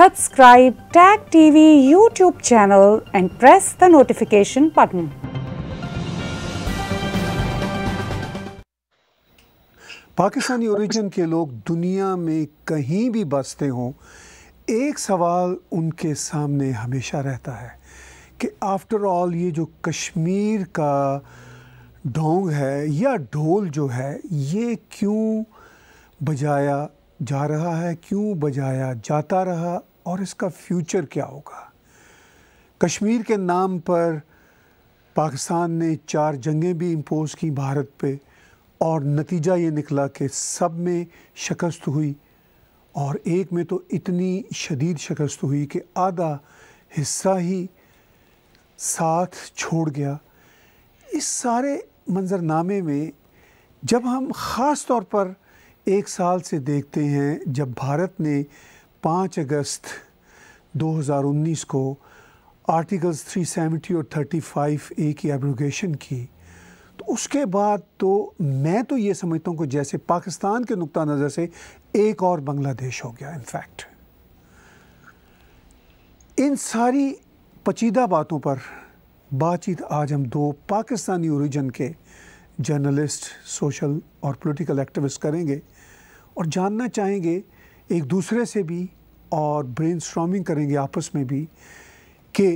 Subscribe Tag TV YouTube channel and press the notification button. Pakistani origin के लोग दुनिया में कहीं भी बसते हों एक सवाल उनके सामने हमेशा रहता है कि आफ्टर ऑल ये जो कश्मीर का डोंग है या ढोल जो है ये क्यों बजाया जा रहा है क्यों बजाया जाता रहा और इसका फ्यूचर क्या होगा कश्मीर के नाम पर पाकिस्तान ने चार जंगें भी इम्पोज़ की भारत पे और नतीजा ये निकला कि सब में शिकस्त हुई और एक में तो इतनी शदीद शिकस्त हुई कि आधा हिस्सा ही साथ छोड़ गया इस सारे मंजरनामे में जब हम ख़ास तौर पर एक साल से देखते हैं जब भारत ने पाँच अगस्त 2019 को आर्टिकल्स 370 और 35 ए की एब्रोगेशन की तो उसके बाद तो मैं तो ये समझता हूँ कि जैसे पाकिस्तान के नुक़ नज़र से एक और बांग्लादेश हो गया इनफैक्ट इन सारी पचीदा बातों पर बातचीत आज हम दो पाकिस्तानी ओरिजिन के जर्नलिस्ट सोशल और पॉलिटिकल एक्टिविस्ट करेंगे और जानना चाहेंगे एक दूसरे से भी और ब्रेन करेंगे आपस में भी कि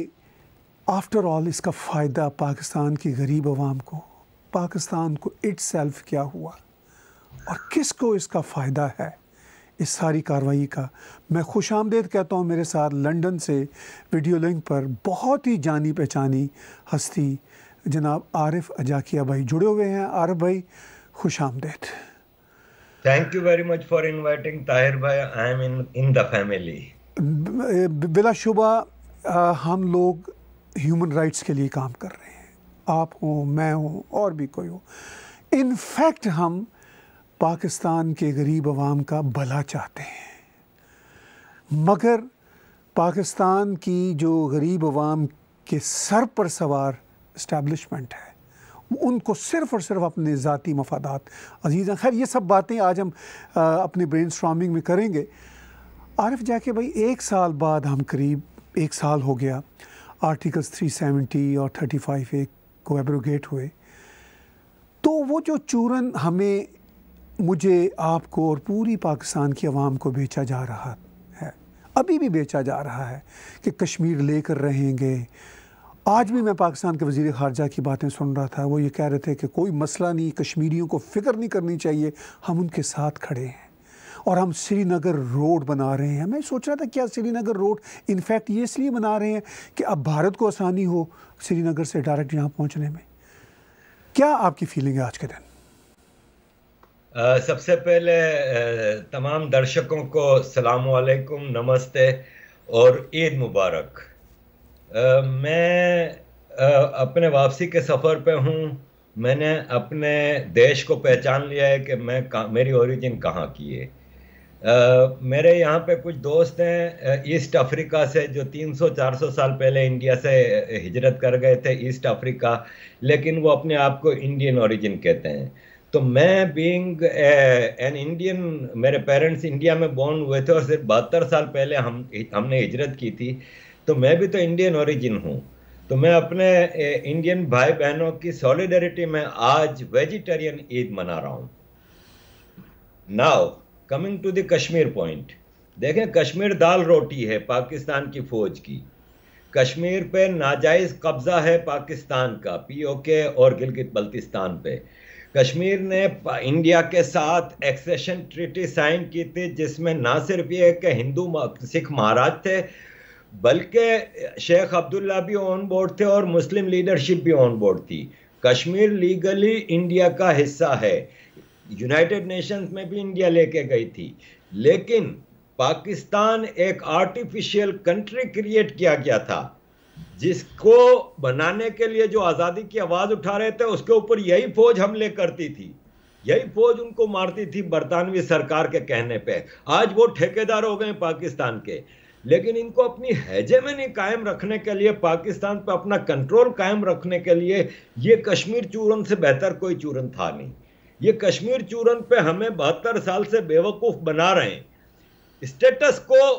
आफ्टर ऑल इसका फ़ायदा पाकिस्तान की गरीब आवाम को पाकिस्तान को इट सेल्फ क्या हुआ और किस को इसका फ़ायदा है इस सारी कार्रवाई का मैं खुश आमदेद कहता हूँ मेरे साथ लंदन से वीडियो लिंक पर बहुत ही जानी पहचानी हस्ती जनाब आरिफ अजाकिया भाई जुड़े हुए हैं आरिफ भाई खुश आमदेद Thank you very much for inviting Tahir bhai. I am in in the family. बिलाशुबा eh, eh, हम लोग ह्यूमन राइट्स के लिए काम कर रहे हैं आप हो मैं हूँ और भी कोई हो फैक्ट हम पाकिस्तान के गरीब आवाम का भला चाहते हैं मगर पाकिस्तान की जो गरीब आवाम के सर पर सवार इस्टेब्लिशमेंट है उनको सिर्फ और सिर्फ अपने ज़ाती मफादात अजीज़ हैं खैर ये सब बातें आज हम आ, अपने ब्रेन स्ट्रामिंग में करेंगे आरिफ जाके भाई एक साल बाद हम करीब एक साल हो गया आर्टिकल्स 370 और 35 एक को एब्रोगेट हुए तो वो जो चूरन हमें मुझे आपको और पूरी पाकिस्तान की आवाम को बेचा जा रहा है अभी भी बेचा जा रहा है कि कश्मीर लेकर रहेंगे आज भी मैं पाकिस्तान के वजीर खारजा की बातें सुन रहा था वो ये कह रहे थे कि कोई मसला नहीं कश्मीरियों को फ़िक्र नहीं करनी चाहिए हम उनके साथ खड़े हैं और हम श्रीनगर रोड बना रहे हैं मैं सोच रहा था क्या श्रीनगर रोड इनफैक्ट ये इसलिए बना रहे हैं कि अब भारत को आसानी हो श्रीनगर से डायरेक्ट यहाँ पहुँचने में क्या आपकी फीलिंग है आज के दिन सबसे पहले तमाम दर्शकों को सलाम नमस्ते और ईद मुबारक मैं अपने वापसी के सफ़र पे हूँ मैंने अपने देश को पहचान लिया है कि मैं मेरी ओरिजिन कहाँ की है मेरे यहाँ पे कुछ दोस्त हैं ईस्ट अफ्रीका से जो 300-400 साल पहले इंडिया से हिजरत कर गए थे ईस्ट अफ्रीका लेकिन वो अपने आप को इंडियन ओरिजिन कहते हैं तो मैं बीइंग एन इंडियन मेरे पेरेंट्स इंडिया में बॉर्न हुए थे और सिर्फ बहत्तर साल पहले हम हमने हिजरत की थी तो मैं भी तो इंडियन ओरिजिन हूँ तो मैं अपने इंडियन भाई बहनों की सॉलिडरिटी में आज वेजिटेरियन ईद मना रहा हूँ now coming to the Kashmir point देखें कश्मीर दाल रोटी है पाकिस्तान की फौज की कश्मीर पे नाजायज़ कब्ज़ा है पाकिस्तान का पीओके और गिलगित बल्तिस्तान पे कश्मीर ने इंडिया के साथ एक्सेशन ट्रिटी साइन की थी जिसमें ना सिर्फ ये कि हिंदू सिख महाराज थे बल्कि शेख अब्दुल्ला भी ऑन बोर्ड थे और मुस्लिम लीडरशिप भी ऑन बोर्ड थी कश्मीर लीगली इंडिया का हिस्सा है यूनाइटेड नेशंस में भी इंडिया लेके गई थी लेकिन पाकिस्तान एक आर्टिफिशियल कंट्री क्रिएट किया गया था जिसको बनाने के लिए जो आज़ादी की आवाज़ उठा रहे थे उसके ऊपर यही फौज हमले करती थी यही फौज उनको मारती थी बरतानवी सरकार के कहने पे आज वो ठेकेदार हो गए पाकिस्तान के लेकिन इनको अपनी हैजे में नहीं कायम रखने के लिए पाकिस्तान पर अपना कंट्रोल कायम रखने के लिए ये कश्मीर चूरन से बेहतर कोई चूरन था नहीं ये कश्मीर चूरन पे हमें बहत्तर साल से बेवकूफ़ बना रहे हैं स्टेटस को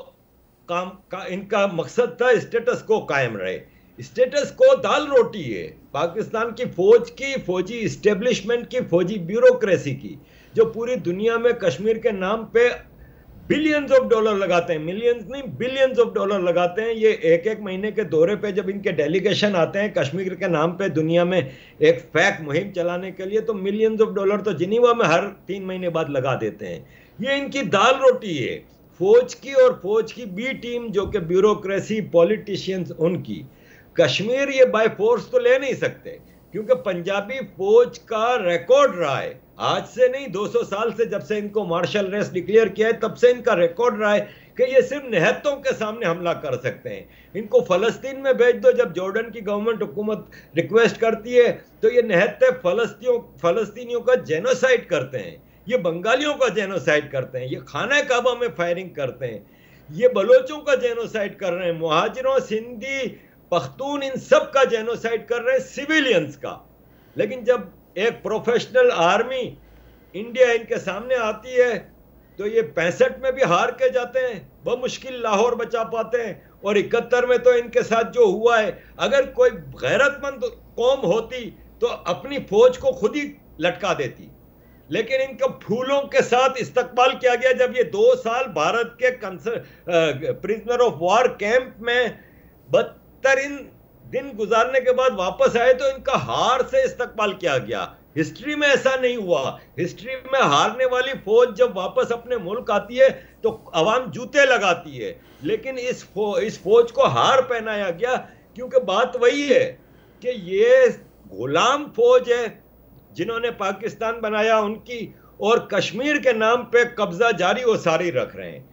काम का इनका मकसद था स्टेटस को कायम रहे स्टेटस को दाल रोटी है पाकिस्तान की फौज की फौजी इस्टेब्लिशमेंट की फौजी ब्यूरोक्रेसी की जो पूरी दुनिया में कश्मीर के नाम पे बिलियंस ऑफ डॉलर लगाते हैं मिलियंस नहीं बिलियंस ऑफ डॉलर लगाते हैं ये एक एक महीने के दौरे पे जब इनके डेलीगेशन आते हैं कश्मीर के नाम पे दुनिया में एक फैक मुहिम चलाने के लिए तो मिलियंस ऑफ डॉलर तो जिनीवा में हर तीन महीने बाद लगा देते हैं ये इनकी दाल रोटी है फौज की और फौज की बी टीम जो कि ब्यूरोक्रेसी पॉलिटिशियंस उनकी कश्मीर ये बाय फोर्स तो ले नहीं सकते क्योंकि पंजाबी फौज का रिकॉर्ड रहा है आज से नहीं 200 साल से जब से इनको मार्शल रेस डिक्लेयर किया है तब से इनका रिकॉर्ड रहा है कि ये सिर्फ नहतों के सामने हमला कर सकते हैं इनको फलस्तीन में भेज दो जब जॉर्डन की गवर्नमेंट हुकूमत रिक्वेस्ट करती है तो ये नहते फलस्तियों फलस्तीनियों का जेनोसाइड करते हैं ये बंगालियों का जेनोसाइड करते हैं ये खाना काबा में फायरिंग करते हैं ये बलोचों का जेनोसाइड कर रहे हैं महाजरों सिंधी पख्तून इन सब का जेनोसाइड कर रहे हैं सिविलियंस का लेकिन जब एक प्रोफेशनल आर्मी इंडिया इनके सामने आती है तो ये पैंसठ में भी हार के जाते हैं वह मुश्किल लाहौर बचा पाते हैं और इकहत्तर में तो इनके साथ जो हुआ है अगर कोई गैरतमंद कौम होती तो अपनी फौज को खुद ही लटका देती लेकिन इनका फूलों के साथ इस्तकबाल किया गया जब ये दो साल भारत के कंसर प्रिजनर ऑफ वॉर कैंप में बदतरीन दिन गुजारने के बाद वापस आए तो इनका हार से इस्तकबाल किया गया हिस्ट्री में ऐसा नहीं हुआ हिस्ट्री में हारने वाली फौज जब वापस अपने मुल्क आती है तो अवाम जूते लगाती है लेकिन इस फो, इस फौज को हार पहनाया गया क्योंकि बात वही है कि ये गुलाम फौज है जिन्होंने पाकिस्तान बनाया उनकी और कश्मीर के नाम पे कब्जा जारी और सारी रख रहे हैं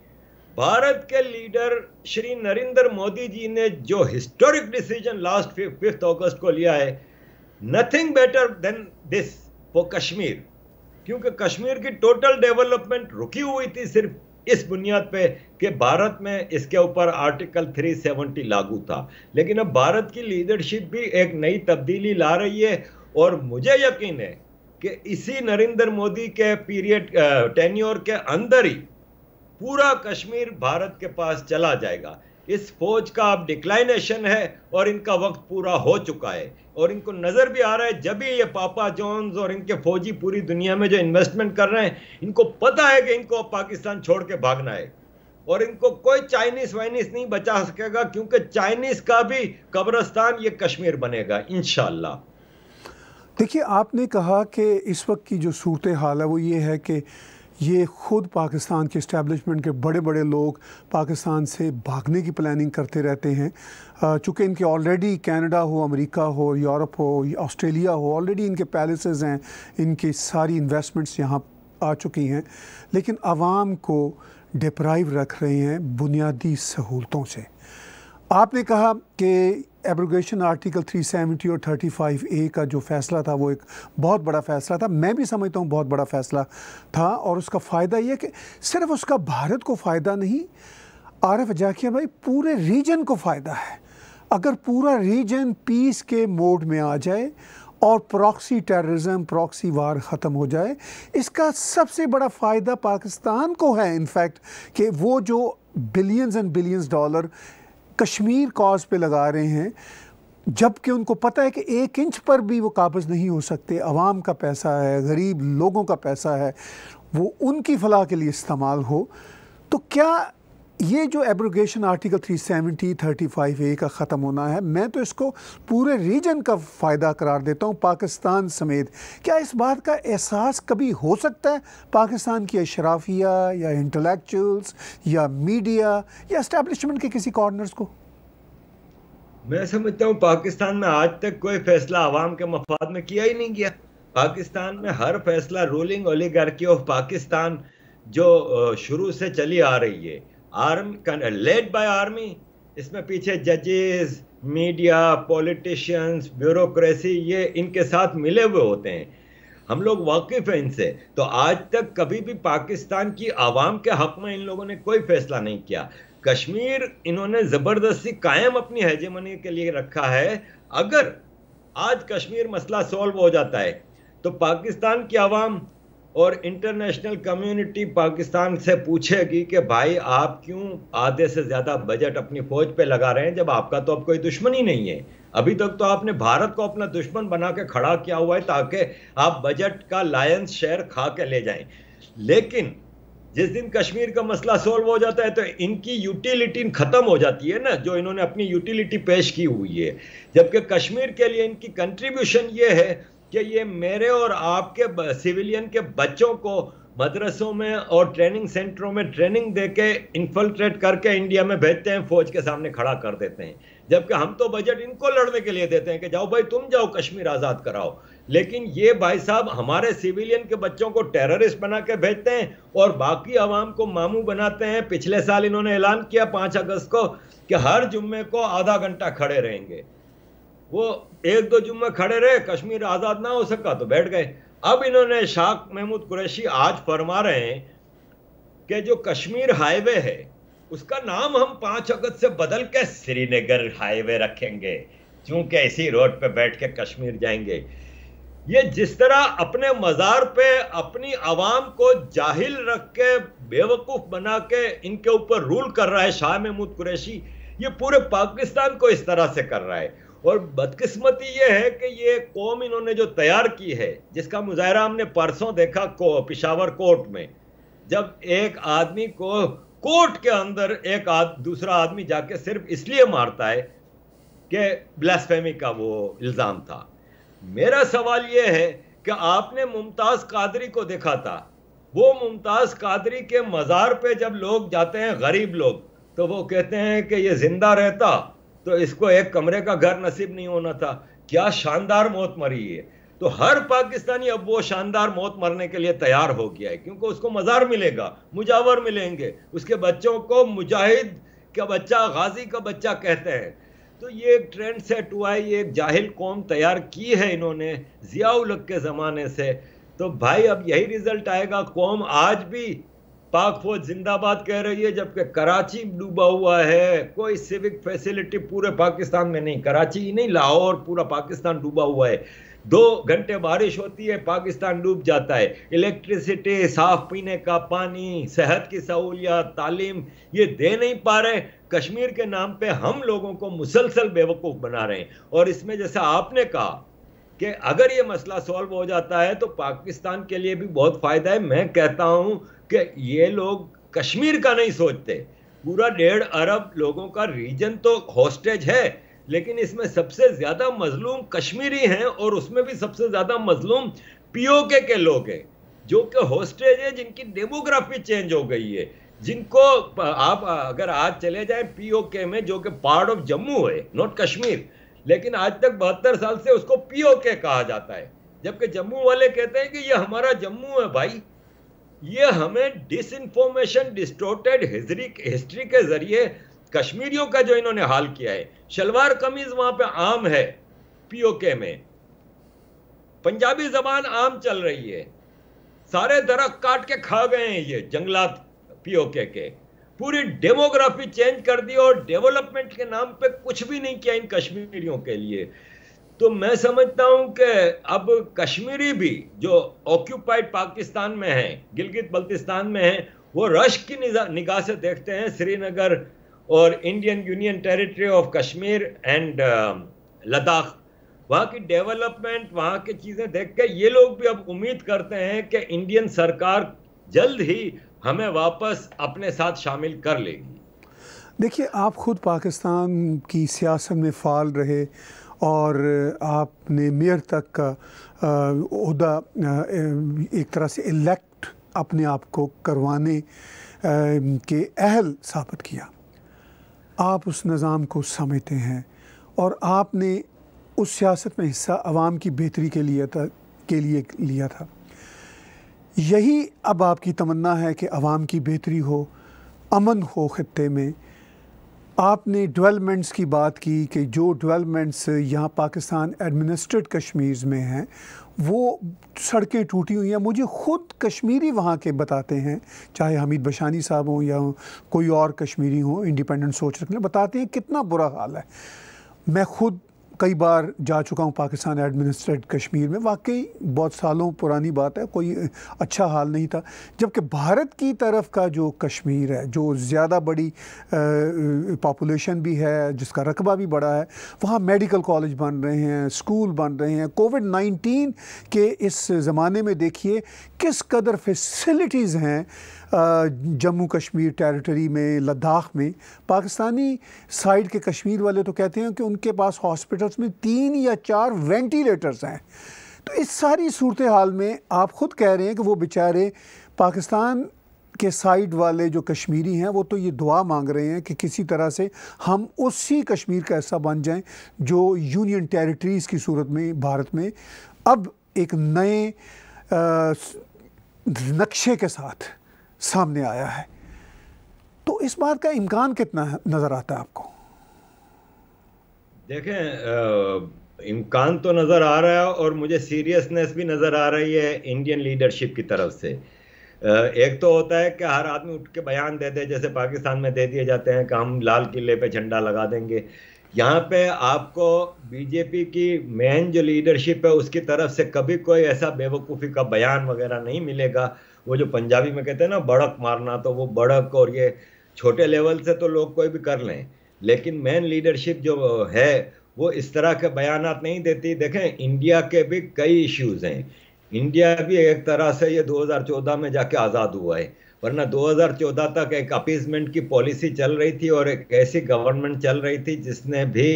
भारत के लीडर श्री नरेंद्र मोदी जी ने जो historic decision last fifth August को लिया है नथिंग बेटर देन दिस वो कश्मीर क्योंकि कश्मीर की टोटल डेवलपमेंट रुकी हुई थी सिर्फ इस बुनियाद पे कि भारत में इसके ऊपर आर्टिकल 370 लागू था लेकिन अब भारत की लीडरशिप भी एक नई तब्दीली ला रही है और मुझे यकीन है कि इसी नरेंद्र मोदी के पीरियड टेन्योर के अंदर ही पूरा कश्मीर भारत के पास चला जाएगा इस फौज का अब डिक्लाइनेशन है और इनका वक्त पूरा हो चुका है और इनको नज़र भी आ रहा है जब भी ये पापा जॉन्स और इनके फौजी पूरी दुनिया में जो इन्वेस्टमेंट कर रहे हैं इनको पता है कि इनको अब पाकिस्तान छोड़ के भागना है और इनको कोई चाइनीस वाइनीस नहीं बचा सकेगा क्योंकि चाइनीस का भी कब्रस्तान ये कश्मीर बनेगा इन देखिए आपने कहा कि इस वक्त की जो सूरत हाल है वो ये है कि ये ख़ुद पाकिस्तान के इस्टेबलिशमेंट के बड़े बड़े लोग पाकिस्तान से भागने की प्लानिंग करते रहते हैं चूँकि इनके ऑलरेडी कनाडा हो अमेरिका हो यूरोप हो ऑस्ट्रेलिया हो ऑलरेडी इनके पैलेसेस हैं इनकी सारी इन्वेस्टमेंट्स यहाँ आ चुकी हैं लेकिन आवाम को डिप्राइव रख रहे हैं बुनियादी सहूलतों से आपने कहा कि एब्रोगेशन आर्टिकल 370 और 35 ए का जो फैसला था वो एक बहुत बड़ा फैसला था मैं भी समझता हूँ बहुत बड़ा फैसला था और उसका फ़ायदा यह कि सिर्फ उसका भारत को फ़ायदा नहीं आरफ जाकिया भाई पूरे रीजन को फ़ायदा है अगर पूरा रीजन पीस के मोड में आ जाए और प्रॉक्सी टेररिज्म प्रॉक्सी वार ख़त्म हो जाए इसका सबसे बड़ा फ़ायदा पाकिस्तान को है इनफैक्ट कि वो जो billions and billions dollar Kashmir cause पे लगा रहे हैं जबकि उनको पता है कि एक इंच पर भी वो काबज नहीं हो सकते आवाम का पैसा है गरीब लोगों का पैसा है वो उनकी फलाह के लिए इस्तेमाल हो तो क्या ये जो एब्रोगेशन आर्टिकल 370 35 ए का ख़त्म होना है मैं तो इसको पूरे रीजन का फ़ायदा करार देता हूँ पाकिस्तान समेत क्या इस बात का एहसास कभी हो सकता है पाकिस्तान की अशराफिया या इंटेलेक्चुअल्स या मीडिया या इस्टेबलिशमेंट के किसी कॉर्नर्स को मैं समझता हूँ पाकिस्तान में आज तक कोई फैसला आवाम के मफाद में किया ही नहीं गया पाकिस्तान में हर फैसला रूलिंग ओलीगार्की ऑफ पाकिस्तान जो शुरू से चली आ रही है आर्म लेड बाय आर्मी इसमें पीछे जजेस मीडिया पॉलिटिशियंस ब्यूरोक्रेसी ये इनके साथ मिले हुए होते हैं हम लोग वाकिफ हैं इनसे तो आज तक कभी भी पाकिस्तान की आवाम के हक में इन लोगों ने कोई फैसला नहीं किया कश्मीर इन्होंने ज़बरदस्ती कायम अपनी हैजमनी के लिए रखा है अगर आज कश्मीर मसला सॉल्व हो जाता है तो पाकिस्तान की आवाम और इंटरनेशनल कम्युनिटी पाकिस्तान से पूछेगी कि भाई आप क्यों आधे से ज़्यादा बजट अपनी फौज पे लगा रहे हैं जब आपका तो अब कोई दुश्मन ही नहीं है अभी तक तो आपने भारत को अपना दुश्मन बना के खड़ा किया हुआ है ताकि आप बजट का लायंस शेयर खा के ले जाएं लेकिन जिस दिन कश्मीर का मसला सोल्व हो जाता है तो इनकी यूटिलिटी ख़त्म हो जाती है ना जो इन्होंने अपनी यूटिलिटी पेश की हुई है जबकि कश्मीर के लिए इनकी कंट्रीब्यूशन ये है कि ये मेरे और आपके सिविलियन के बच्चों को मदरसों में और ट्रेनिंग सेंटरों में ट्रेनिंग देके के करके इंडिया में भेजते हैं फौज के सामने खड़ा कर देते हैं जबकि हम तो बजट इनको लड़ने के लिए देते हैं कि जाओ भाई तुम जाओ कश्मीर आज़ाद कराओ लेकिन ये भाई साहब हमारे सिविलियन के बच्चों को टेररिस्ट बना के भेजते हैं और बाकी आवाम को मामू बनाते हैं पिछले साल इन्होंने ऐलान किया पांच अगस्त को कि हर जुम्मे को आधा घंटा खड़े रहेंगे वो एक दो जुम्मे खड़े रहे कश्मीर आज़ाद ना हो सका तो बैठ गए अब इन्होंने शाख महमूद कुरैशी आज फरमा रहे हैं कि जो कश्मीर हाईवे है उसका नाम हम पांच अगस्त से बदल के श्रीनगर हाईवे रखेंगे क्योंकि इसी रोड पे बैठ के कश्मीर जाएंगे ये जिस तरह अपने मज़ार पे अपनी आवाम को जाहिल रख के बेवकूफ़ बना के इनके ऊपर रूल कर रहा है शाह महमूद कुरैशी ये पूरे पाकिस्तान को इस तरह से कर रहा है और बदकिस्मती ये है कि ये कौम इन्होंने जो तैयार की है जिसका मुजाहरा हमने परसों देखा को पिशावर कोर्ट में जब एक आदमी को कोर्ट के अंदर एक आद, दूसरा आदमी जाके सिर्फ इसलिए मारता है कि ब्लास्फेमी का वो इल्ज़ाम था मेरा सवाल ये है कि आपने मुमताज़ कादरी को देखा था वो मुमताज़ कादरी के मज़ार पे जब लोग जाते हैं गरीब लोग तो वो कहते हैं कि ये ज़िंदा रहता तो इसको एक कमरे का घर नसीब नहीं होना था क्या शानदार मौत मरी है तो हर पाकिस्तानी अब वो शानदार मौत मरने के लिए तैयार हो गया है क्योंकि उसको मज़ार मिलेगा मुजावर मिलेंगे उसके बच्चों को मुजाहिद का बच्चा गाजी का बच्चा कहते हैं तो ये एक ट्रेंड सेट हुआ है ये एक जाहिल कौम तैयार की है इन्होंने जियाउल के ज़माने से तो भाई अब यही रिजल्ट आएगा कौम आज भी पाक फौज जिंदाबाद कह रही है जबकि कराची डूबा हुआ है कोई सिविक फैसिलिटी पूरे पाकिस्तान में नहीं कराची ही नहीं लाहौर पूरा पाकिस्तान डूबा हुआ है दो घंटे बारिश होती है पाकिस्तान डूब जाता है इलेक्ट्रिसिटी साफ पीने का पानी सेहत की सहूलियत तालीम ये दे नहीं पा रहे कश्मीर के नाम पे हम लोगों को मुसलसल बेवकूफ़ बना रहे हैं और इसमें जैसा आपने कहा कि अगर ये मसला सॉल्व हो जाता है तो पाकिस्तान के लिए भी बहुत फ़ायदा है मैं कहता हूं कि ये लोग कश्मीर का नहीं सोचते पूरा डेढ़ अरब लोगों का रीजन तो हॉस्टेज है लेकिन इसमें सबसे ज़्यादा मजलूम कश्मीरी हैं और उसमें भी सबसे ज़्यादा मजलूम पीओके के लोग हैं जो कि हॉस्टेज है जिनकी डेमोग्राफी चेंज हो गई है जिनको आप अगर आज चले जाएं पीओके में जो कि पार्ट ऑफ जम्मू है नॉट कश्मीर लेकिन आज तक बहत्तर साल से उसको पीओके कहा जाता है जबकि जम्मू वाले कहते हैं कि ये हमारा जम्मू है भाई ये हमें डिस इन्फॉर्मेशन डिस्टोटेड हिस्ट्री के जरिए कश्मीरियों का जो इन्होंने हाल किया है शलवार कमीज वहां पे आम है पीओके में पंजाबी जबान आम चल रही है सारे दरख काट के खा गए हैं ये जंगलात पीओके के पूरी डेमोग्राफी चेंज कर दी और डेवलपमेंट के नाम पे कुछ भी नहीं किया इन कश्मीरियों के लिए तो मैं समझता हूं कि अब कश्मीरी भी जो ऑक्यूपाइड पाकिस्तान में है गिलगित बल्तिस्तान में है वो रश की निगाह से देखते हैं श्रीनगर और Indian union territory of Kashmir and Ladakh वहाँ की डेवलपमेंट वहाँ की चीज़ें देख के ये लोग भी अब उम्मीद करते हैं कि इंडियन सरकार जल्द ही हमें वापस अपने साथ शामिल कर लेगी देखिए आप खुद पाकिस्तान की सियासत में फ़ाल रहे और आपने मेयर तक का एक तरह से इलेक्ट अपने आप को करवाने के अहल साबित किया आप उस निज़ाम को समझते हैं और आपने उस सियासत में हिस्सा आवाम की बेहतरी के लिए था के लिए लिया था यही अब आपकी तमन्ना है कि आवाम की बेहतरी हो अमन हो खत्ते में आपने डेवलपमेंट्स की बात की कि जो डेवलपमेंट्स यहाँ पाकिस्तान एडमिनिस्ट्रेट कश्मीर में हैं वो सड़कें टूटी हुई हैं मुझे ख़ुद कश्मीरी वहाँ के बताते हैं चाहे हमीद बशानी साहब हों या कोई और कश्मीरी हो इंडिपेंडेंट सोच रखने बताते हैं कितना बुरा हाल है मैं खुद कई बार जा चुका हूँ पाकिस्तान एडमिनिस्ट्रेट कश्मीर में वाकई बहुत सालों पुरानी बात है कोई अच्छा हाल नहीं था जबकि भारत की तरफ का जो कश्मीर है जो ज़्यादा बड़ी पॉपुलेशन भी है जिसका रकबा भी बड़ा है वहाँ मेडिकल कॉलेज बन रहे हैं स्कूल बन रहे हैं कोविड नाइन्टीन के इस ज़माने में देखिए किस कदर फैसिलिटीज़ हैं जम्मू कश्मीर टेरिटरी में लद्दाख में पाकिस्तानी साइड के कश्मीर वाले तो कहते हैं कि उनके पास हॉस्पिटल्स में तीन या चार वेंटिलेटर्स हैं तो इस सारी सूरत हाल में आप ख़ुद कह रहे हैं कि वो बेचारे पाकिस्तान के साइड वाले जो कश्मीरी हैं वो तो ये दुआ मांग रहे हैं कि किसी तरह से हम उसी कश्मीर का ऐसा बन जाएं जो यूनियन टेरिटरीज़ की सूरत में भारत में अब एक नए नक्शे के साथ सामने आया है तो इस बात का इम्कान कितना नज़र आता है आपको देखें इम्कान तो नज़र आ रहा है और मुझे सीरियसनेस भी नज़र आ रही है इंडियन लीडरशिप की तरफ से एक तो होता है कि हर आदमी उठ के बयान दे दे जैसे पाकिस्तान में दे दिए जाते हैं कि हम लाल किले पे झंडा लगा देंगे यहाँ पे आपको बीजेपी की मेन जो लीडरशिप है उसकी तरफ से कभी कोई ऐसा बेवकूफ़ी का बयान वगैरह नहीं मिलेगा वो जो पंजाबी में कहते हैं ना बड़क मारना तो वो बड़क और ये छोटे लेवल से तो लोग कोई भी कर लें लेकिन मेन लीडरशिप जो है वो इस तरह के बयान नहीं देती देखें इंडिया के भी कई इश्यूज़ हैं इंडिया भी एक तरह से ये 2014 में जाके आज़ाद हुआ है वरना 2014 तक एक अपीजमेंट की पॉलिसी चल रही थी और एक ऐसी गवर्नमेंट चल रही थी जिसने भी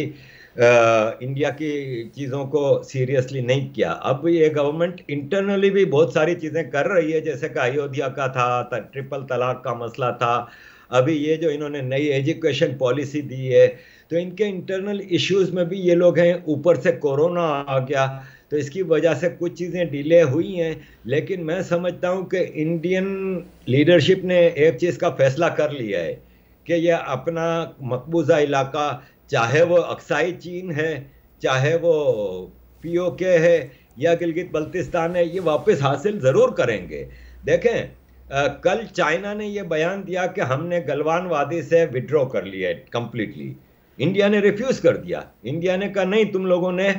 इंडिया की चीज़ों को सीरियसली नहीं किया अब ये गवर्नमेंट इंटरनली भी बहुत सारी चीज़ें कर रही है जैसे कि अयोध्या का था ट्रिपल तलाक का मसला था अभी ये जो इन्होंने नई एजुकेशन पॉलिसी दी है तो इनके इंटरनल इश्यूज में भी ये लोग हैं ऊपर से कोरोना आ गया तो इसकी वजह से कुछ चीज़ें डिले हुई हैं लेकिन मैं समझता हूँ कि इंडियन लीडरशिप ने एक चीज़ का फैसला कर लिया है कि यह अपना मकबूजा इलाका चाहे वो अक्साई चीन है चाहे वो पीओके है या गिलगित बल्तिस्तान है ये वापस हासिल ज़रूर करेंगे देखें आ, कल चाइना ने यह बयान दिया कि हमने गलवान वादी से विड्रॉ कर लिया है कम्प्लीटली इंडिया ने रिफ्यूज़ कर दिया इंडिया ने कहा नहीं तुम लोगों ने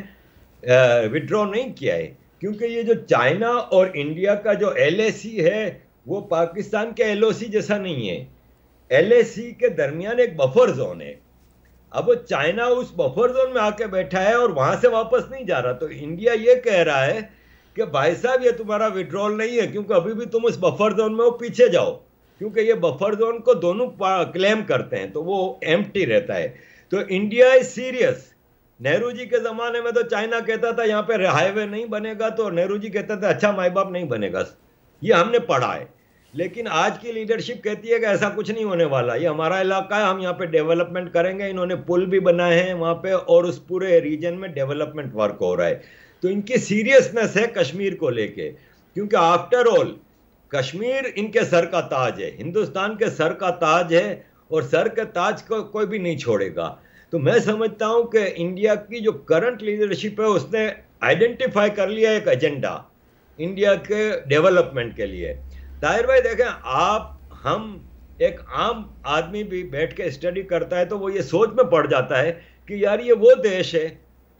विड्रॉ नहीं किया है क्योंकि ये जो चाइना और इंडिया का जो एल है वो पाकिस्तान के एल जैसा नहीं है एल के दरमियान एक बफर जोन है अब चाइना उस बफर जोन में आके बैठा है और वहां से वापस नहीं जा रहा तो इंडिया ये कह रहा है कि भाई साहब ये तुम्हारा विड्रॉल नहीं है क्योंकि अभी भी तुम उस बफर जोन में हो पीछे जाओ क्योंकि ये बफर जोन को दोनों क्लेम करते हैं तो वो एम रहता है तो India is serious Nehru ji के ज़माने में तो चाइना कहता था यहाँ पे हाईवे नहीं बनेगा तो नेहरू जी कहते थे अच्छा माई बाप नहीं बनेगा ये हमने पढ़ा है लेकिन आज की लीडरशिप कहती है कि ऐसा कुछ नहीं होने वाला ये हमारा इलाका है हम यहाँ पे डेवलपमेंट करेंगे इन्होंने पुल भी बनाए हैं वहाँ पे और उस पूरे रीजन में डेवलपमेंट वर्क हो रहा है तो इनकी सीरियसनेस है कश्मीर को लेके क्योंकि आफ्टर ऑल कश्मीर इनके सर का ताज है हिंदुस्तान के सर का ताज है और सर के ताज को कोई भी नहीं छोड़ेगा तो मैं समझता हूँ कि इंडिया की जो करंट लीडरशिप है उसने आइडेंटिफाई कर लिया एक एजेंडा इंडिया के डेवलपमेंट के लिए ताहिर भाई देखें आप हम एक आम आदमी भी बैठ के स्टडी करता है तो वो ये सोच में पड़ जाता है कि यार ये वो देश है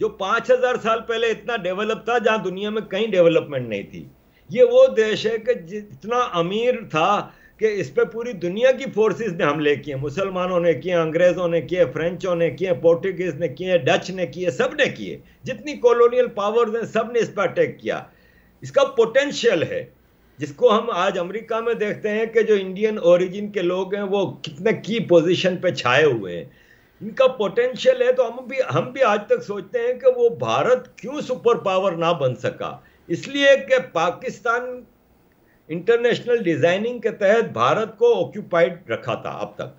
जो 5000 साल पहले इतना डेवलप था जहाँ दुनिया में कहीं डेवलपमेंट नहीं थी ये वो देश है कि जितना अमीर था कि इस पर पूरी दुनिया की फोर्सेस ने हमले किए मुसलमानों ने किए अंग्रेज़ों ने किए फ्रेंचों ने किए पोर्टुगीज़ ने किए डच ने किए सब ने किए जितनी कॉलोनियल पावर्स हैं सब ने इस पर अटैक किया इसका पोटेंशियल है जिसको हम आज अमेरिका में देखते हैं कि जो इंडियन ओरिजिन के लोग हैं वो कितने की पोजीशन पे छाए हुए हैं इनका पोटेंशियल है तो हम भी हम भी आज तक सोचते हैं कि वो भारत क्यों सुपर पावर ना बन सका इसलिए कि पाकिस्तान इंटरनेशनल डिजाइनिंग के तहत भारत को ऑक्यूपाइड रखा था अब तक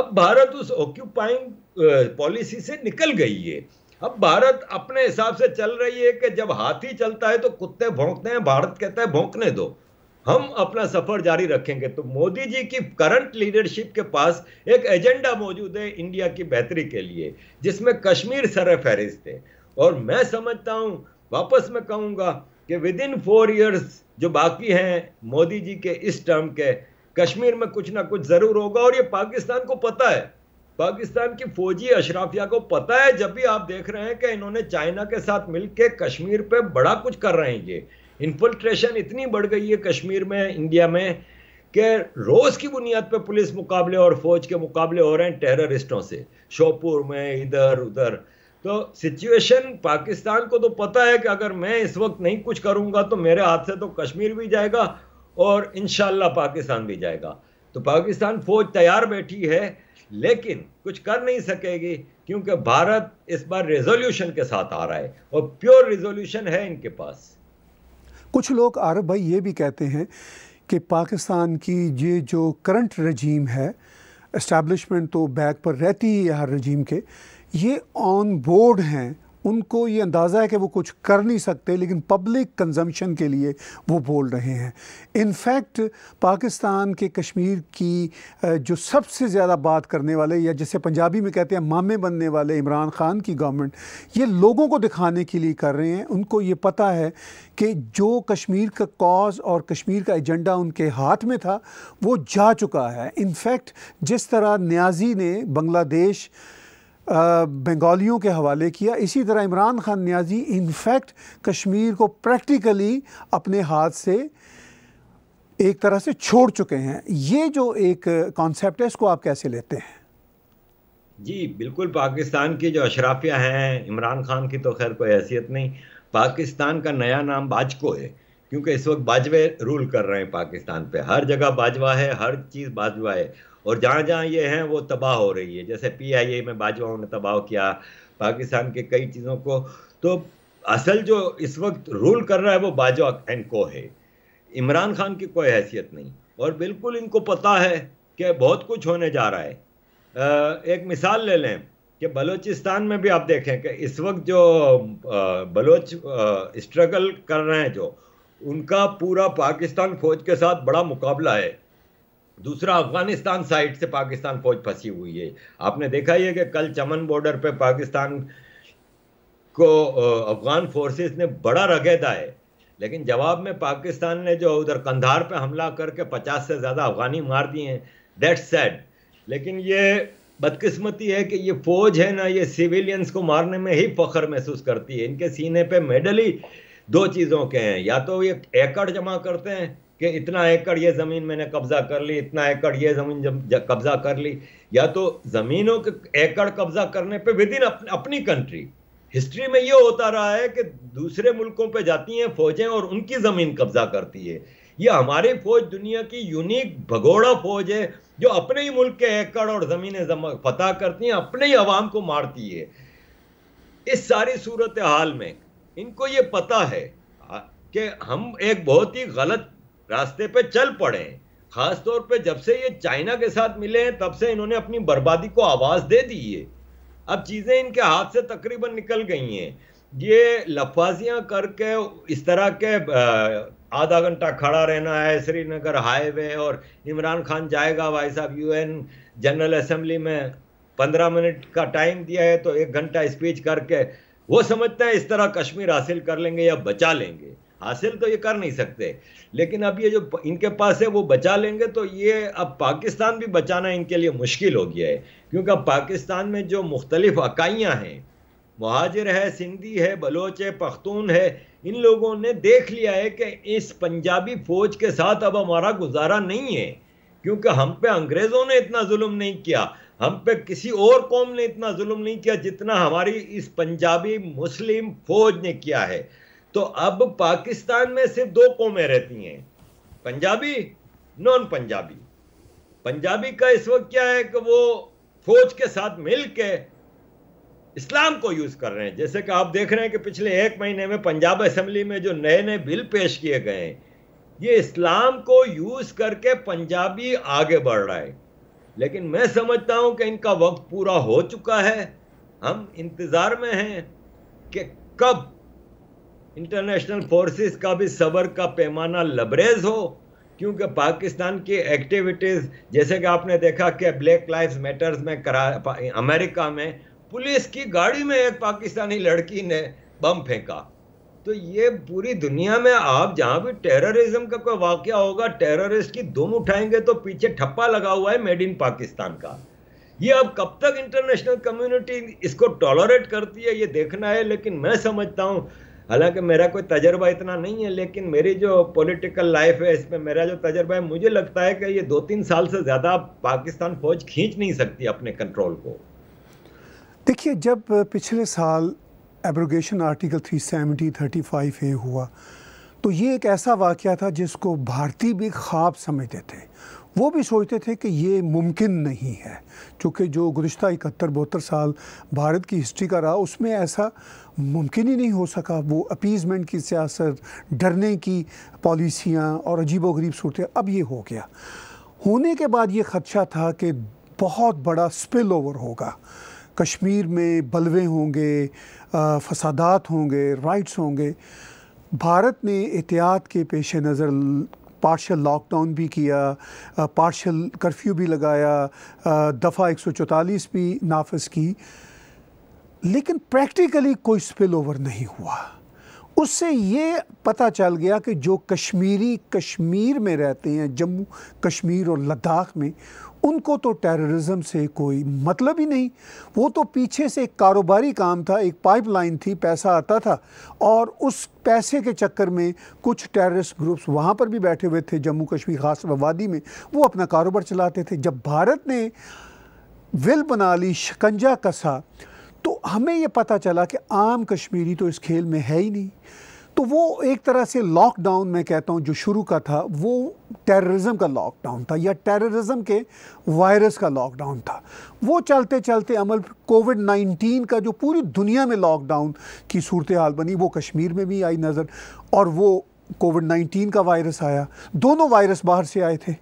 अब भारत उस ऑक्यूपाइंग पॉलिसी से निकल गई है अब भारत अपने हिसाब से चल रही है कि जब हाथी चलता है तो कुत्ते भोंकते हैं भारत कहता है भोंकने दो हम अपना सफर जारी रखेंगे तो मोदी जी की करंट लीडरशिप के पास एक एजेंडा मौजूद है इंडिया की बेहतरी के लिए जिसमें कश्मीर सर फहरिस्त है और मैं समझता हूं वापस मैं कहूंगा कि विद इन फोर ईयर्स जो बाकी हैं मोदी जी के इस टर्म के कश्मीर में कुछ ना कुछ ज़रूर होगा और ये पाकिस्तान को पता है पाकिस्तान की फौजी अशराफिया को पता है जब भी आप देख रहे हैं कि इन्होंने चाइना के साथ मिलकर कश्मीर पे बड़ा कुछ कर रहे हैं ये इन्फिल्ट्रेशन इतनी बढ़ गई है कश्मीर में इंडिया में कि रोज़ की बुनियाद पर पुलिस मुकाबले और फौज के मुकाबले हो रहे हैं टेररिस्टों से शोपुर में इधर उधर तो सिचुएशन पाकिस्तान को तो पता है कि अगर मैं इस वक्त नहीं कुछ करूंगा तो मेरे हाथ से तो कश्मीर भी जाएगा और इन पाकिस्तान भी जाएगा तो पाकिस्तान फौज तैयार बैठी है लेकिन कुछ कर नहीं सकेगी क्योंकि भारत इस बार रेजोल्यूशन के साथ आ रहा है और प्योर रेजोल्यूशन है इनके पास कुछ लोग आरब भाई ये भी कहते हैं कि पाकिस्तान की ये जो करंट रजीम है इस्टेब्लिशमेंट तो बैक पर रहती ही है हर रजीम के ये ऑन बोर्ड हैं उनको ये अंदाज़ा है कि वो कुछ कर नहीं सकते लेकिन पब्लिक कंजम्पशन के लिए वो बोल रहे हैं इनफैक्ट पाकिस्तान के कश्मीर की जो सबसे ज़्यादा बात करने वाले या जिसे पंजाबी में कहते हैं मामे बनने वाले इमरान खान की गवर्नमेंट ये लोगों को दिखाने के लिए कर रहे हैं उनको ये पता है कि जो कश्मीर का कॉज और कश्मीर का एजेंडा उनके हाथ में था वो जा चुका है इनफैक्ट जिस तरह न्याजी ने बांग्लादेश बंगालियों के हवाले किया इसी तरह इमरान खान न्याजी इनफैक्ट कश्मीर को प्रैक्टिकली अपने हाथ से एक तरह से छोड़ चुके हैं ये जो एक कॉन्सेप्ट है इसको आप कैसे लेते हैं जी बिल्कुल पाकिस्तान की जो अशराफिया हैं इमरान खान की तो खैर कोई हैसियत नहीं पाकिस्तान का नया नाम बाजको है क्योंकि इस वक्त बाजवे रूल कर रहे हैं पाकिस्तान पे हर जगह बाजवा है हर चीज़ बाजवा है और जहाँ जहाँ ये हैं वो तबाह हो रही है जैसे पीआईए में बाजवाओं ने तबाह किया पाकिस्तान के कई चीज़ों को तो असल जो इस वक्त रूल कर रहा है वो बाजवा एंड को है इमरान खान की कोई हैसियत नहीं और बिल्कुल इनको पता है कि बहुत कुछ होने जा रहा है एक मिसाल ले लें कि बलूचिस्तान में भी आप देखें कि इस वक्त जो बलोच स्ट्रगल कर रहे हैं जो उनका पूरा पाकिस्तान फौज के साथ बड़ा मुकाबला है दूसरा अफगानिस्तान साइड से पाकिस्तान फौज फंसी हुई है आपने देखा ही है कि कल चमन बॉर्डर पे पाकिस्तान को अफगान फोर्सेस ने बड़ा रगेदा है लेकिन जवाब में पाकिस्तान ने जो उधर कंधार पे हमला करके 50 से ज़्यादा अफगानी मार दिए हैं डेट सैड लेकिन ये बदकिस्मती है कि ये फौज है ना ये सिविलियंस को मारने में ही फख्र महसूस करती है इनके सीने पर मेडल ही दो चीज़ों के हैं या तो ये एकड़ जमा करते हैं कि इतना एकड़ ये ज़मीन मैंने कब्ज़ा कर ली इतना एकड़ ये ज़मीन कब्ज़ा कर ली या तो ज़मीनों के एकड़ कब्ज़ा करने पे विद इन अपनी कंट्री हिस्ट्री में ये होता रहा है कि दूसरे मुल्कों पे जाती हैं फौजें और उनकी ज़मीन कब्ज़ा करती है ये हमारी फौज दुनिया की यूनिक भगोड़ा फौज है जो अपने ही मुल्क के एकड़ और जमीन फतेह करती हैं अपने ही आवाम को मारती है इस सारी सूरत हाल में इनको ये पता है कि हम एक बहुत ही गलत रास्ते पे चल पड़े हैं तौर पे जब से ये चाइना के साथ मिले हैं तब से इन्होंने अपनी बर्बादी को आवाज़ दे दी है अब चीज़ें इनके हाथ से तकरीबन निकल गई हैं ये लफाजियाँ करके इस तरह के आधा घंटा खड़ा रहना है श्रीनगर हाईवे और इमरान खान जाएगा भाई साहब यूएन जनरल असम्बली में पंद्रह मिनट का टाइम दिया है तो एक घंटा स्पीच करके वो समझता है इस तरह कश्मीर हासिल कर लेंगे या बचा लेंगे हासिल तो ये कर नहीं सकते लेकिन अब ये जो इनके पास है वो बचा लेंगे तो ये अब पाकिस्तान भी बचाना इनके लिए मुश्किल हो गया है क्योंकि अब पाकिस्तान में जो मुख्तलिफ अकाइयाँ हैं महाजिर है सिंधी है बलोच है पख्तून है इन लोगों ने देख लिया है कि इस पंजाबी फौज के साथ अब हमारा गुजारा नहीं है क्योंकि हम पे अंग्रेज़ों ने इतना जुल्म नहीं किया हम पे किसी और कौम ने इतना जुल्म नहीं किया जितना हमारी इस पंजाबी मुस्लिम फौज ने किया है तो अब पाकिस्तान में सिर्फ दो कौमें रहती हैं पंजाबी नॉन पंजाबी पंजाबी का इस वक्त क्या है कि वो फौज के साथ मिल के इस्लाम को यूज़ कर रहे हैं जैसे कि आप देख रहे हैं कि पिछले एक महीने में पंजाब असम्बली में जो नए नए बिल पेश किए गए हैं ये इस्लाम को यूज़ करके पंजाबी आगे बढ़ रहा है लेकिन मैं समझता हूं कि इनका वक्त पूरा हो चुका है हम इंतज़ार में हैं कि कब इंटरनेशनल फोर्सेस का भी सबर का पैमाना लबरेज हो क्योंकि पाकिस्तान की एक्टिविटीज़ जैसे कि आपने देखा कि ब्लैक लाइफ मैटर्स में करा अमेरिका में पुलिस की गाड़ी में एक पाकिस्तानी लड़की ने बम फेंका तो ये पूरी दुनिया में आप जहां भी टेररिज्म का कोई वाक्य होगा टेररिस्ट की दुम उठाएंगे तो पीछे ठप्पा लगा हुआ है मेड इन पाकिस्तान का ये अब कब तक इंटरनेशनल कम्युनिटी इसको टॉलरेट करती है ये देखना है लेकिन मैं समझता हूँ हालांकि मेरा कोई तजर्बा इतना नहीं है लेकिन मेरी जो पॉलिटिकल लाइफ है इसमें मेरा जो तजर्बा है मुझे लगता है कि ये दो तीन साल से ज़्यादा पाकिस्तान फौज खींच नहीं सकती अपने कंट्रोल को देखिए जब पिछले साल एब्रोगेशन आर्टिकल 370 फाइव ए हुआ तो ये एक ऐसा वाक़ था जिसको भारतीय भी ख्वाब समझते थे वो भी सोचते थे कि ये मुमकिन नहीं है क्योंकि जो गुज्त इकहत्तर बहत्तर साल भारत की हिस्ट्री का रहा उसमें ऐसा मुमकिन ही नहीं हो सका वो अपीजमेंट की सियासत डरने की पॉलिसियाँ और अजीब गरीब सूरत अब ये हो गया होने के बाद ये खदशा था कि बहुत बड़ा स्पिल ओवर होगा कश्मीर में बलवे होंगे फसादात होंगे राइट्स होंगे भारत ने एहतियात के पेश नज़र पार्शल लॉकडाउन भी किया पार्शल कर्फ्यू भी लगाया दफ़ा एक सौ चौतालीस भी नाफज की लेकिन प्रैक्टिकली कोई स्पिल ओवर नहीं हुआ उससे ये पता चल गया कि जो कश्मीरी कश्मीर में रहते हैं जम्मू कश्मीर और लद्दाख में उनको तो टेररिज्म से कोई मतलब ही नहीं वो तो पीछे से एक कारोबारी काम था एक पाइपलाइन थी पैसा आता था और उस पैसे के चक्कर में कुछ टेररिस्ट ग्रुप्स वहाँ पर भी बैठे हुए थे जम्मू कश्मीर खास वादी में वो अपना कारोबार चलाते थे जब भारत ने विल बना ली शिकंजा कसा तो हमें ये पता चला कि आम कश्मीरी तो इस खेल में है ही नहीं तो वो एक तरह से लॉकडाउन मैं कहता हूँ जो शुरू का था वो टेररिज्म का लॉकडाउन था या टेररिज्म के वायरस का लॉकडाउन था वो चलते चलते अमल कोविड 19 का जो पूरी दुनिया में लॉकडाउन की सूरत हाल बनी वो कश्मीर में भी आई नज़र और वो कोविड 19 का वायरस आया दोनों वायरस बाहर से आए थे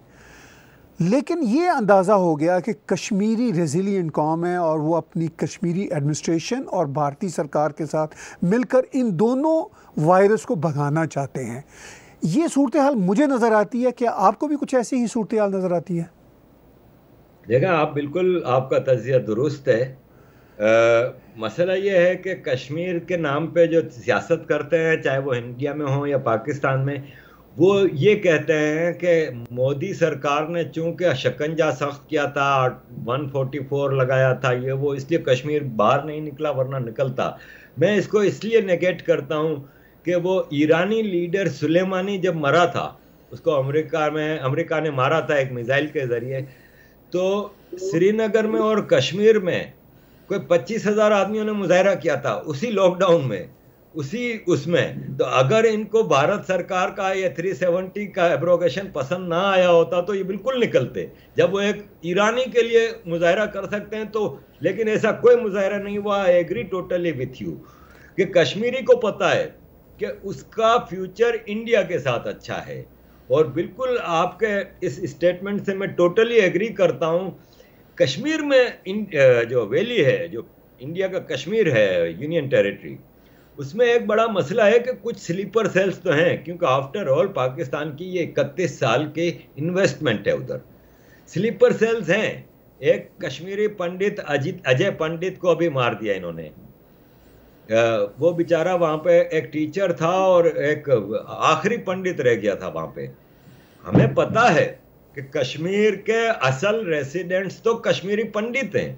लेकिन ये अंदाज़ा हो गया कि कश्मीरी रेजिलियन कॉम है और वो अपनी कश्मीरी एडमिनिस्ट्रेशन और भारतीय सरकार के साथ मिलकर इन दोनों वायरस को भगाना चाहते हैं ये सूरत हाल मुझे नज़र आती है क्या आपको भी कुछ ऐसी ही सूरत हाल नज़र आती है देखा आप बिल्कुल आपका तजिया दुरुस्त है आ, मसला ये है कि कश्मीर के नाम पे जो सियासत करते हैं चाहे वो इंडिया में हो या पाकिस्तान में वो ये कहते हैं कि मोदी सरकार ने चूंकि शिकंजा सख्त किया था 144 लगाया था ये वो इसलिए कश्मीर बाहर नहीं निकला वरना निकलता मैं इसको इसलिए नेगेट करता हूँ कि वो ईरानी लीडर सुलेमानी जब मरा था उसको अमेरिका में अमेरिका ने मारा था एक मिज़ाइल के ज़रिए तो श्रीनगर में और कश्मीर में कोई पच्चीस हज़ार आदमियों ने मुजाहरा किया था उसी लॉकडाउन में उसी उसमें तो अगर इनको भारत सरकार का ये 370 का एब्रोगेशन पसंद ना आया होता तो ये बिल्कुल निकलते जब वो एक ईरानी के लिए मुजाहरा कर सकते हैं तो लेकिन ऐसा कोई मुजाहरा नहीं हुआ I agree totally with you कि कश्मीरी को पता है कि उसका फ्यूचर इंडिया के साथ अच्छा है और बिल्कुल आपके इस स्टेटमेंट से मैं टोटली एग्री करता हूँ कश्मीर में जो वैली है जो इंडिया का कश्मीर है यूनियन टेरिटरी उसमें एक बड़ा मसला है कि कुछ स्लीपर सेल्स तो हैं क्योंकि आफ्टर ऑल पाकिस्तान की ये इकतीस साल के इन्वेस्टमेंट है उधर स्लीपर सेल्स हैं एक कश्मीरी पंडित अजीत अजय पंडित को अभी मार दिया इन्होंने वो बेचारा वहाँ पे एक टीचर था और एक आखिरी पंडित रह गया था वहाँ पे हमें पता है कि कश्मीर के असल रेसिडेंट्स तो कश्मीरी पंडित हैं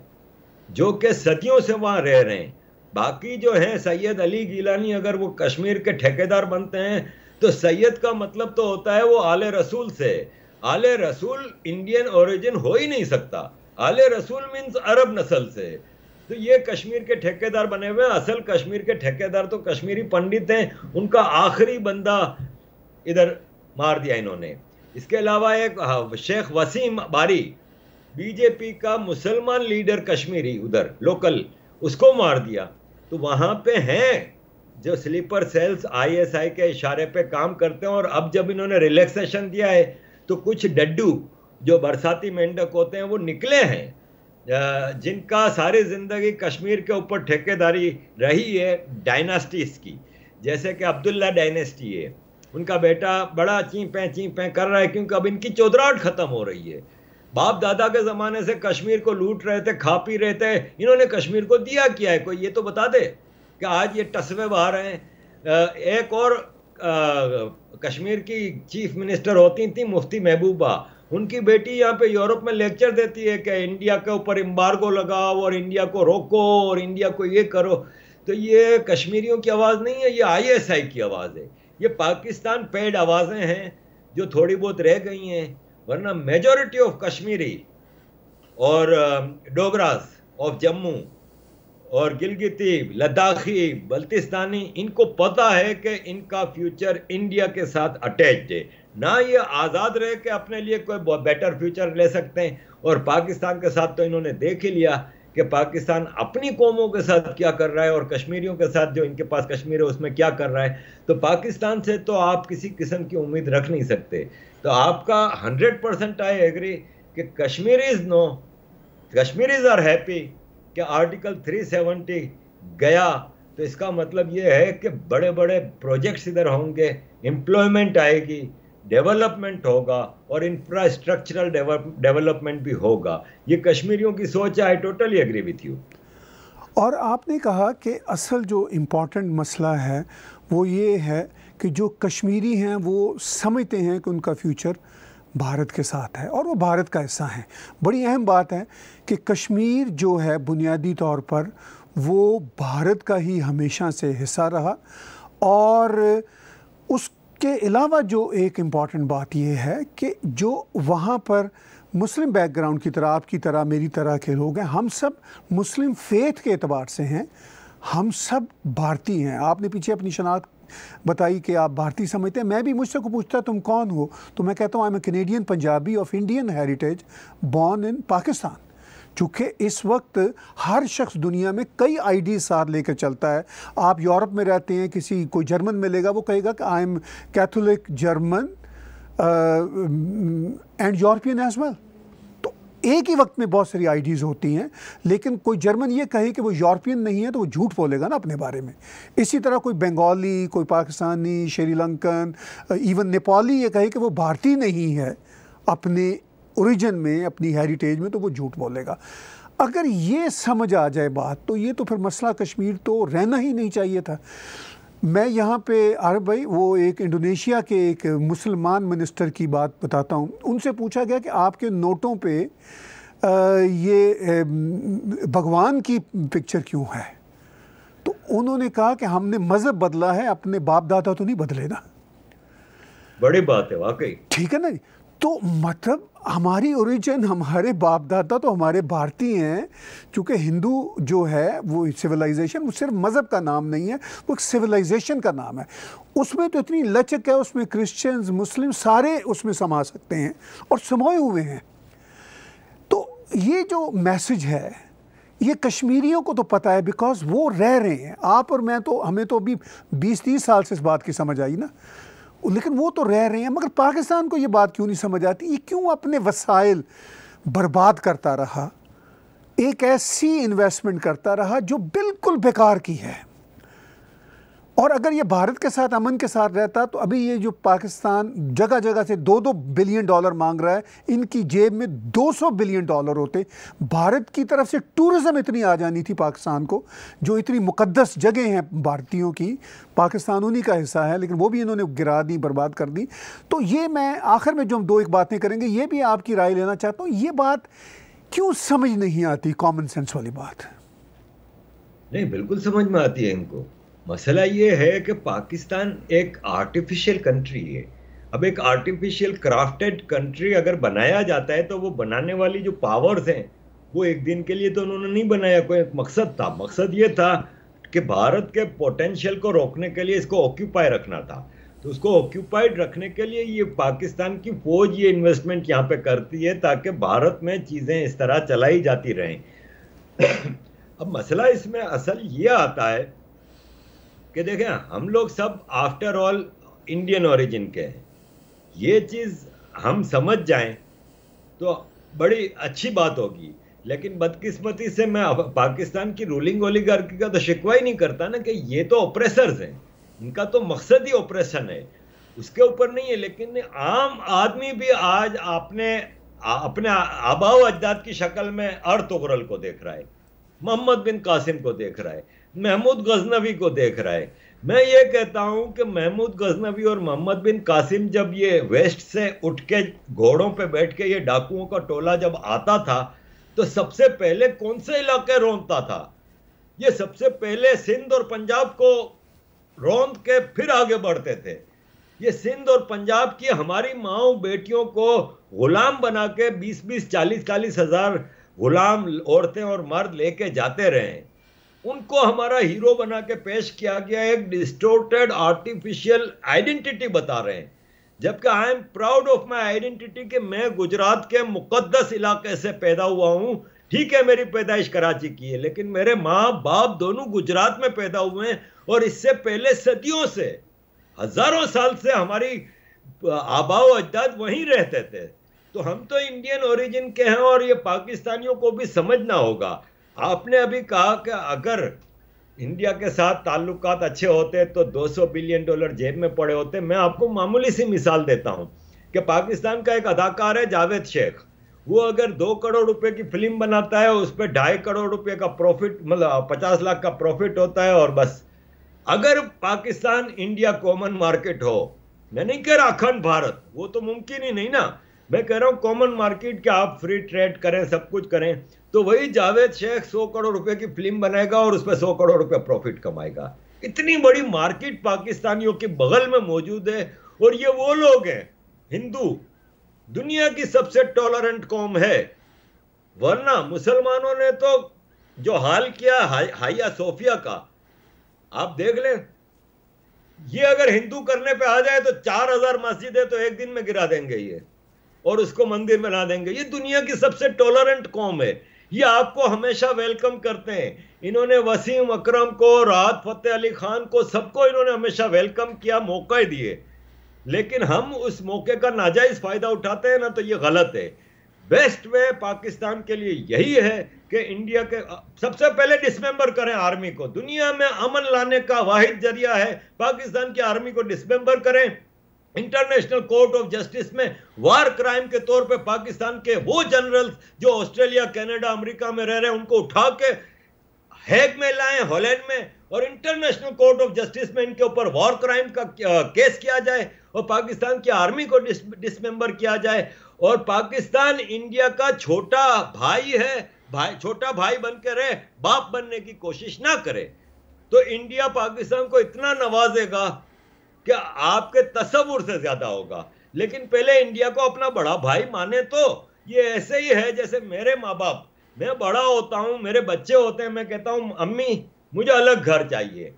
जो कि सदियों से वहाँ रह रहे हैं बाकी जो है सैयद अली गीलानी अगर वो कश्मीर के ठेकेदार बनते हैं तो सैयद का मतलब तो होता है वो आले रसूल से आले रसूल इंडियन ओरिजिन हो ही नहीं सकता आले रसूल मीन्स अरब नस्ल से तो ये कश्मीर के ठेकेदार बने हुए हैं असल कश्मीर के ठेकेदार तो कश्मीरी पंडित हैं उनका आखिरी बंदा इधर मार दिया इन्होंने इसके अलावा एक हाँ, शेख वसीम बारी बीजेपी का मुसलमान लीडर कश्मीरी उधर लोकल उसको मार दिया तो वहाँ पे हैं जो स्लीपर सेल्स आईएसआई के इशारे पे काम करते हैं और अब जब इन्होंने रिलैक्सेशन दिया है तो कुछ डड्डू जो बरसाती मेंढक होते हैं वो निकले हैं जिनका सारी ज़िंदगी कश्मीर के ऊपर ठेकेदारी रही है डायनास्टीज़ की जैसे कि अब्दुल्ला डायनेस्टी है उनका बेटा बड़ा चीं पै चीं पें कर रहा है क्योंकि अब इनकी चौधराहट ख़त्म हो रही है बाप दादा के ज़माने से कश्मीर को लूट रहे थे खा पी रहे थे इन्होंने कश्मीर को दिया किया है कोई ये तो बता दे कि आज ये टसवे बाहर हैं एक और कश्मीर की चीफ मिनिस्टर होती थी मुफ्ती महबूबा उनकी बेटी यहाँ पे यूरोप में लेक्चर देती है कि इंडिया के ऊपर इम्बारगो लगाओ और इंडिया को रोको और इंडिया को ये करो तो ये कश्मीरियों की आवाज़ नहीं है ये आईएसआई की आवाज़ है ये पाकिस्तान पेड आवाज़ें हैं जो थोड़ी बहुत रह गई हैं वरना मेजोरिटी ऑफ कश्मीरी और डोगरास ऑफ जम्मू और गिलगिती लद्दाखी बल्तिस्तानी इनको पता है कि इनका फ्यूचर इंडिया के साथ अटैच्ड है ना ये आज़ाद रह के अपने लिए कोई बेटर फ्यूचर ले सकते हैं और पाकिस्तान के साथ तो इन्होंने देख ही लिया कि पाकिस्तान अपनी कौमों के साथ क्या कर रहा है और कश्मीरियों के साथ जो इनके पास कश्मीर है उसमें क्या कर रहा है तो पाकिस्तान से तो आप किसी किस्म की उम्मीद रख नहीं सकते तो आपका हंड्रेड परसेंट आई एग्री कि Kashmiris no Kashmiris are happy कि आर्टिकल 370 गया तो इसका मतलब ये है कि बड़े बड़े प्रोजेक्ट्स इधर होंगे एम्प्लॉयमेंट आएगी डेवलपमेंट होगा और इंफ्रास्ट्रक्चरल डेवलपमेंट भी होगा ये कश्मीरियों की सोच है I totally agree with you और आपने कहा कि असल जो इम्पोर्टेंट मसला है वो ये है कि जो कश्मीरी हैं वो समझते हैं कि उनका फ्यूचर भारत के साथ है और वो भारत का हिस्सा हैं बड़ी अहम बात है कि कश्मीर जो है बुनियादी तौर पर वो भारत का ही हमेशा से हिस्सा रहा और उसके अलावा जो एक इम्पॉर्टेंट बात ये है कि जो वहाँ पर मुस्लिम बैकग्राउंड की तरह आपकी तरह मेरी तरह के लोग हैं हम सब मुस्लिम फेथ के अतबार से हैं हम सब भारतीय हैं आपने पीछे अपनी शनाख्त बताई कि आप भारतीय समझते हैं मैं भी मुझसे को पूछता तुम कौन हो तो मैं कहता हूँ I am a Canadian Punjabi of Indian heritage born in Pakistan चूँकि इस वक्त हर शख्स दुनिया में कई आईडी साथ लेकर चलता है आप यूरोप में रहते हैं किसी कोई जर्मन मिलेगा वो कहेगा कि I am Catholic German and European as well एक ही वक्त में बहुत सारी आइडियाज़ होती हैं लेकिन कोई जर्मन ये कहे कि वो यूरोपियन नहीं है तो वो झूठ बोलेगा ना अपने बारे में इसी तरह कोई बंगाली कोई पाकिस्तानी श्रीलंकन इवन नेपाली ये कहे कि वो भारतीय नहीं है अपने ओरिजिन में अपनी हेरिटेज में तो वो झूठ बोलेगा अगर ये समझ आ जाए बात तो ये तो फिर मसला कश्मीर तो रहना ही नहीं चाहिए था मैं यहाँ पे आरफ भाई वो एक इंडोनेशिया के एक मुसलमान मिनिस्टर की बात बताता हूँ उनसे पूछा गया कि आपके नोटों पे ये भगवान की पिक्चर क्यों है तो उन्होंने कहा कि हमने मज़हब बदला है अपने बाप दादा तो नहीं बदले ना बड़ी बात है वाकई ठीक है ना जी तो मतलब हमारी ओरिजिन हमारे बाप दादा तो हमारे भारतीय हैं क्योंकि हिंदू जो है वो सिविलाइजेशन वो सिर्फ मज़हब का नाम नहीं है वो एक सिविलाइजेशन का नाम है उसमें तो इतनी लचक है उसमें क्रिश्चियंस मुस्लिम सारे उसमें समा सकते हैं और समोए हुए हैं तो ये जो मैसेज है ये कश्मीरियों को तो पता है बिकॉज वो रह रहे हैं आप और मैं तो हमें तो अभी बीस तीस साल से इस बात की समझ आई ना लेकिन वो तो रह रहे हैं मगर पाकिस्तान को ये बात क्यों नहीं समझ आती ये क्यों अपने वसाइल बर्बाद करता रहा एक ऐसी इन्वेस्टमेंट करता रहा जो बिल्कुल बेकार की है और अगर ये भारत के साथ अमन के साथ रहता तो अभी ये जो पाकिस्तान जगह जगह से दो दो बिलियन डॉलर मांग रहा है इनकी जेब में 200 बिलियन डॉलर होते भारत की तरफ से टूरिज़्म इतनी आ जानी थी पाकिस्तान को जो इतनी मुकद्दस जगह हैं भारतीयों की पाकिस्तान उन्हीं का हिस्सा है लेकिन वो भी इन्होंने गिरा दी बर्बाद कर दी तो ये मैं आखिर में जो हम दो एक बातें करेंगे ये भी आपकी राय लेना चाहता हूँ ये बात क्यों समझ नहीं आती कॉमन सेंस वाली बात नहीं बिल्कुल समझ में आती है इनको मसला ये है कि पाकिस्तान एक आर्टिफिशियल कंट्री है अब एक आर्टिफिशियल क्राफ्टेड कंट्री अगर बनाया जाता है तो वो बनाने वाली जो पावर्स हैं वो एक दिन के लिए तो उन्होंने नहीं बनाया कोई मकसद था मकसद ये था कि भारत के पोटेंशियल को रोकने के लिए इसको ऑक्यूपाई रखना था तो उसको ऑक्यूपाइड रखने के लिए ये पाकिस्तान की फौज ये इन्वेस्टमेंट यहाँ पे करती है ताकि भारत में चीज़ें इस तरह चलाई जाती रहें अब मसला इसमें असल ये आता है कि देखें हम लोग सब आफ्टर ऑल इंडियन ओरिजिन के हैं ये चीज़ हम समझ जाएं तो बड़ी अच्छी बात होगी लेकिन बदकिस्मती से मैं पाकिस्तान की रूलिंग ओलीगार्की का तो शिकवा ही नहीं करता ना कि ये तो ऑपरेसर्स हैं इनका तो मकसद ही ऑपरेशन है उसके ऊपर नहीं है लेकिन आम आदमी भी आज आपने आ, अपने आबाव अजदाद की शक्ल में उगरल को देख रहा है मोहम्मद बिन कासिम को देख रहा है महमूद गजनवी को देख रहा है मैं ये कहता हूं कि महमूद गजनवी और मोहम्मद बिन कासिम जब ये वेस्ट से उठ के घोड़ों पे बैठ के ये डाकुओं का टोला जब आता था तो सबसे पहले कौन से इलाके रोनता था ये सबसे पहले सिंध और पंजाब को रोंद के फिर आगे बढ़ते थे ये सिंध और पंजाब की हमारी माओ बेटियों को गुलाम बना के बीस बीस चालीस चालीस हजार गुलाम औरतें और मर्द लेके जाते रहे उनको हमारा हीरो बना के पेश किया गया एक डिस्टोर्टेड आर्टिफिशियल आइडेंटिटी बता रहे हैं जबकि I am proud of my identity कि मैं गुजरात के मुकदस इलाके से पैदा हुआ हूँ ठीक है मेरी पैदाइश कराची की है लेकिन मेरे माँ बाप दोनों गुजरात में पैदा हुए हैं और इससे पहले सदियों से हजारों साल से हमारी आबाओ अजदाद वहीं रहते थे तो हम तो इंडियन ओरिजिन के हैं और ये पाकिस्तानियों को भी समझना होगा आपने अभी कहा कि अगर इंडिया के साथ ताल्लुकात अच्छे होते तो 200 बिलियन डॉलर जेब में पड़े होते मैं आपको मामूली सी मिसाल देता हूं कि पाकिस्तान का एक अदाकार है जावेद शेख वो अगर दो करोड़ रुपए की फिल्म बनाता है उस पर ढाई करोड़ रुपए का प्रॉफिट मतलब पचास लाख का प्रॉफिट होता है और बस अगर पाकिस्तान इंडिया कॉमन मार्केट हो मैं नहीं कह रहा अखंड भारत वो तो मुमकिन ही नहीं ना मैं कह रहा हूँ कॉमन मार्केट के आप फ्री ट्रेड करें सब कुछ करें तो वही जावेद शेख सौ करोड़ रुपए की फिल्म बनाएगा और उस पर सौ करोड़ रुपया प्रॉफिट कमाएगा इतनी बड़ी मार्केट पाकिस्तानियों के बगल में मौजूद है और ये वो लोग हैं हिंदू दुनिया की सबसे टॉलरेंट कौम है वरना मुसलमानों ने तो जो हाल किया हाइया सोफिया का आप देख लें ये अगर हिंदू करने पे आ जाए तो चार हजार मस्जिद है तो एक दिन में गिरा देंगे ये और उसको मंदिर में ला देंगे ये दुनिया की सबसे टॉलरेंट कौम है ये आपको हमेशा वेलकम करते हैं इन्होंने वसीम अकरम को राहत फतेह अली खान को सबको इन्होंने हमेशा वेलकम किया मौका दिए लेकिन हम उस मौके का नाजायज़ फ़ायदा उठाते हैं ना तो ये गलत है बेस्ट वे पाकिस्तान के लिए यही है कि इंडिया के सबसे पहले डिसमेंबर करें आर्मी को दुनिया में अमन लाने का वाहिद जरिया है पाकिस्तान की आर्मी को डिसमेंबर करें इंटरनेशनल कोर्ट ऑफ जस्टिस में वार क्राइम के तौर पे पाकिस्तान के वो जनरल जो ऑस्ट्रेलिया कनाडा अमेरिका में रह रहे हैं उनको उठा के हैग में लाए हॉलैंड में और इंटरनेशनल कोर्ट ऑफ जस्टिस में इनके ऊपर वॉर क्राइम का केस किया जाए और पाकिस्तान की आर्मी को डिस, डिसमेंबर किया जाए और पाकिस्तान इंडिया का छोटा भाई है भाई छोटा भाई बन के रहे बाप बनने की कोशिश ना करे तो इंडिया पाकिस्तान को इतना नवाजेगा क्या आपके तस्वुर से ज्यादा होगा लेकिन पहले इंडिया को अपना बड़ा भाई माने तो ये ऐसे ही है जैसे मेरे माँ बाप मैं बड़ा होता हूँ मेरे बच्चे होते हैं मैं कहता हूँ अम्मी मुझे अलग घर चाहिए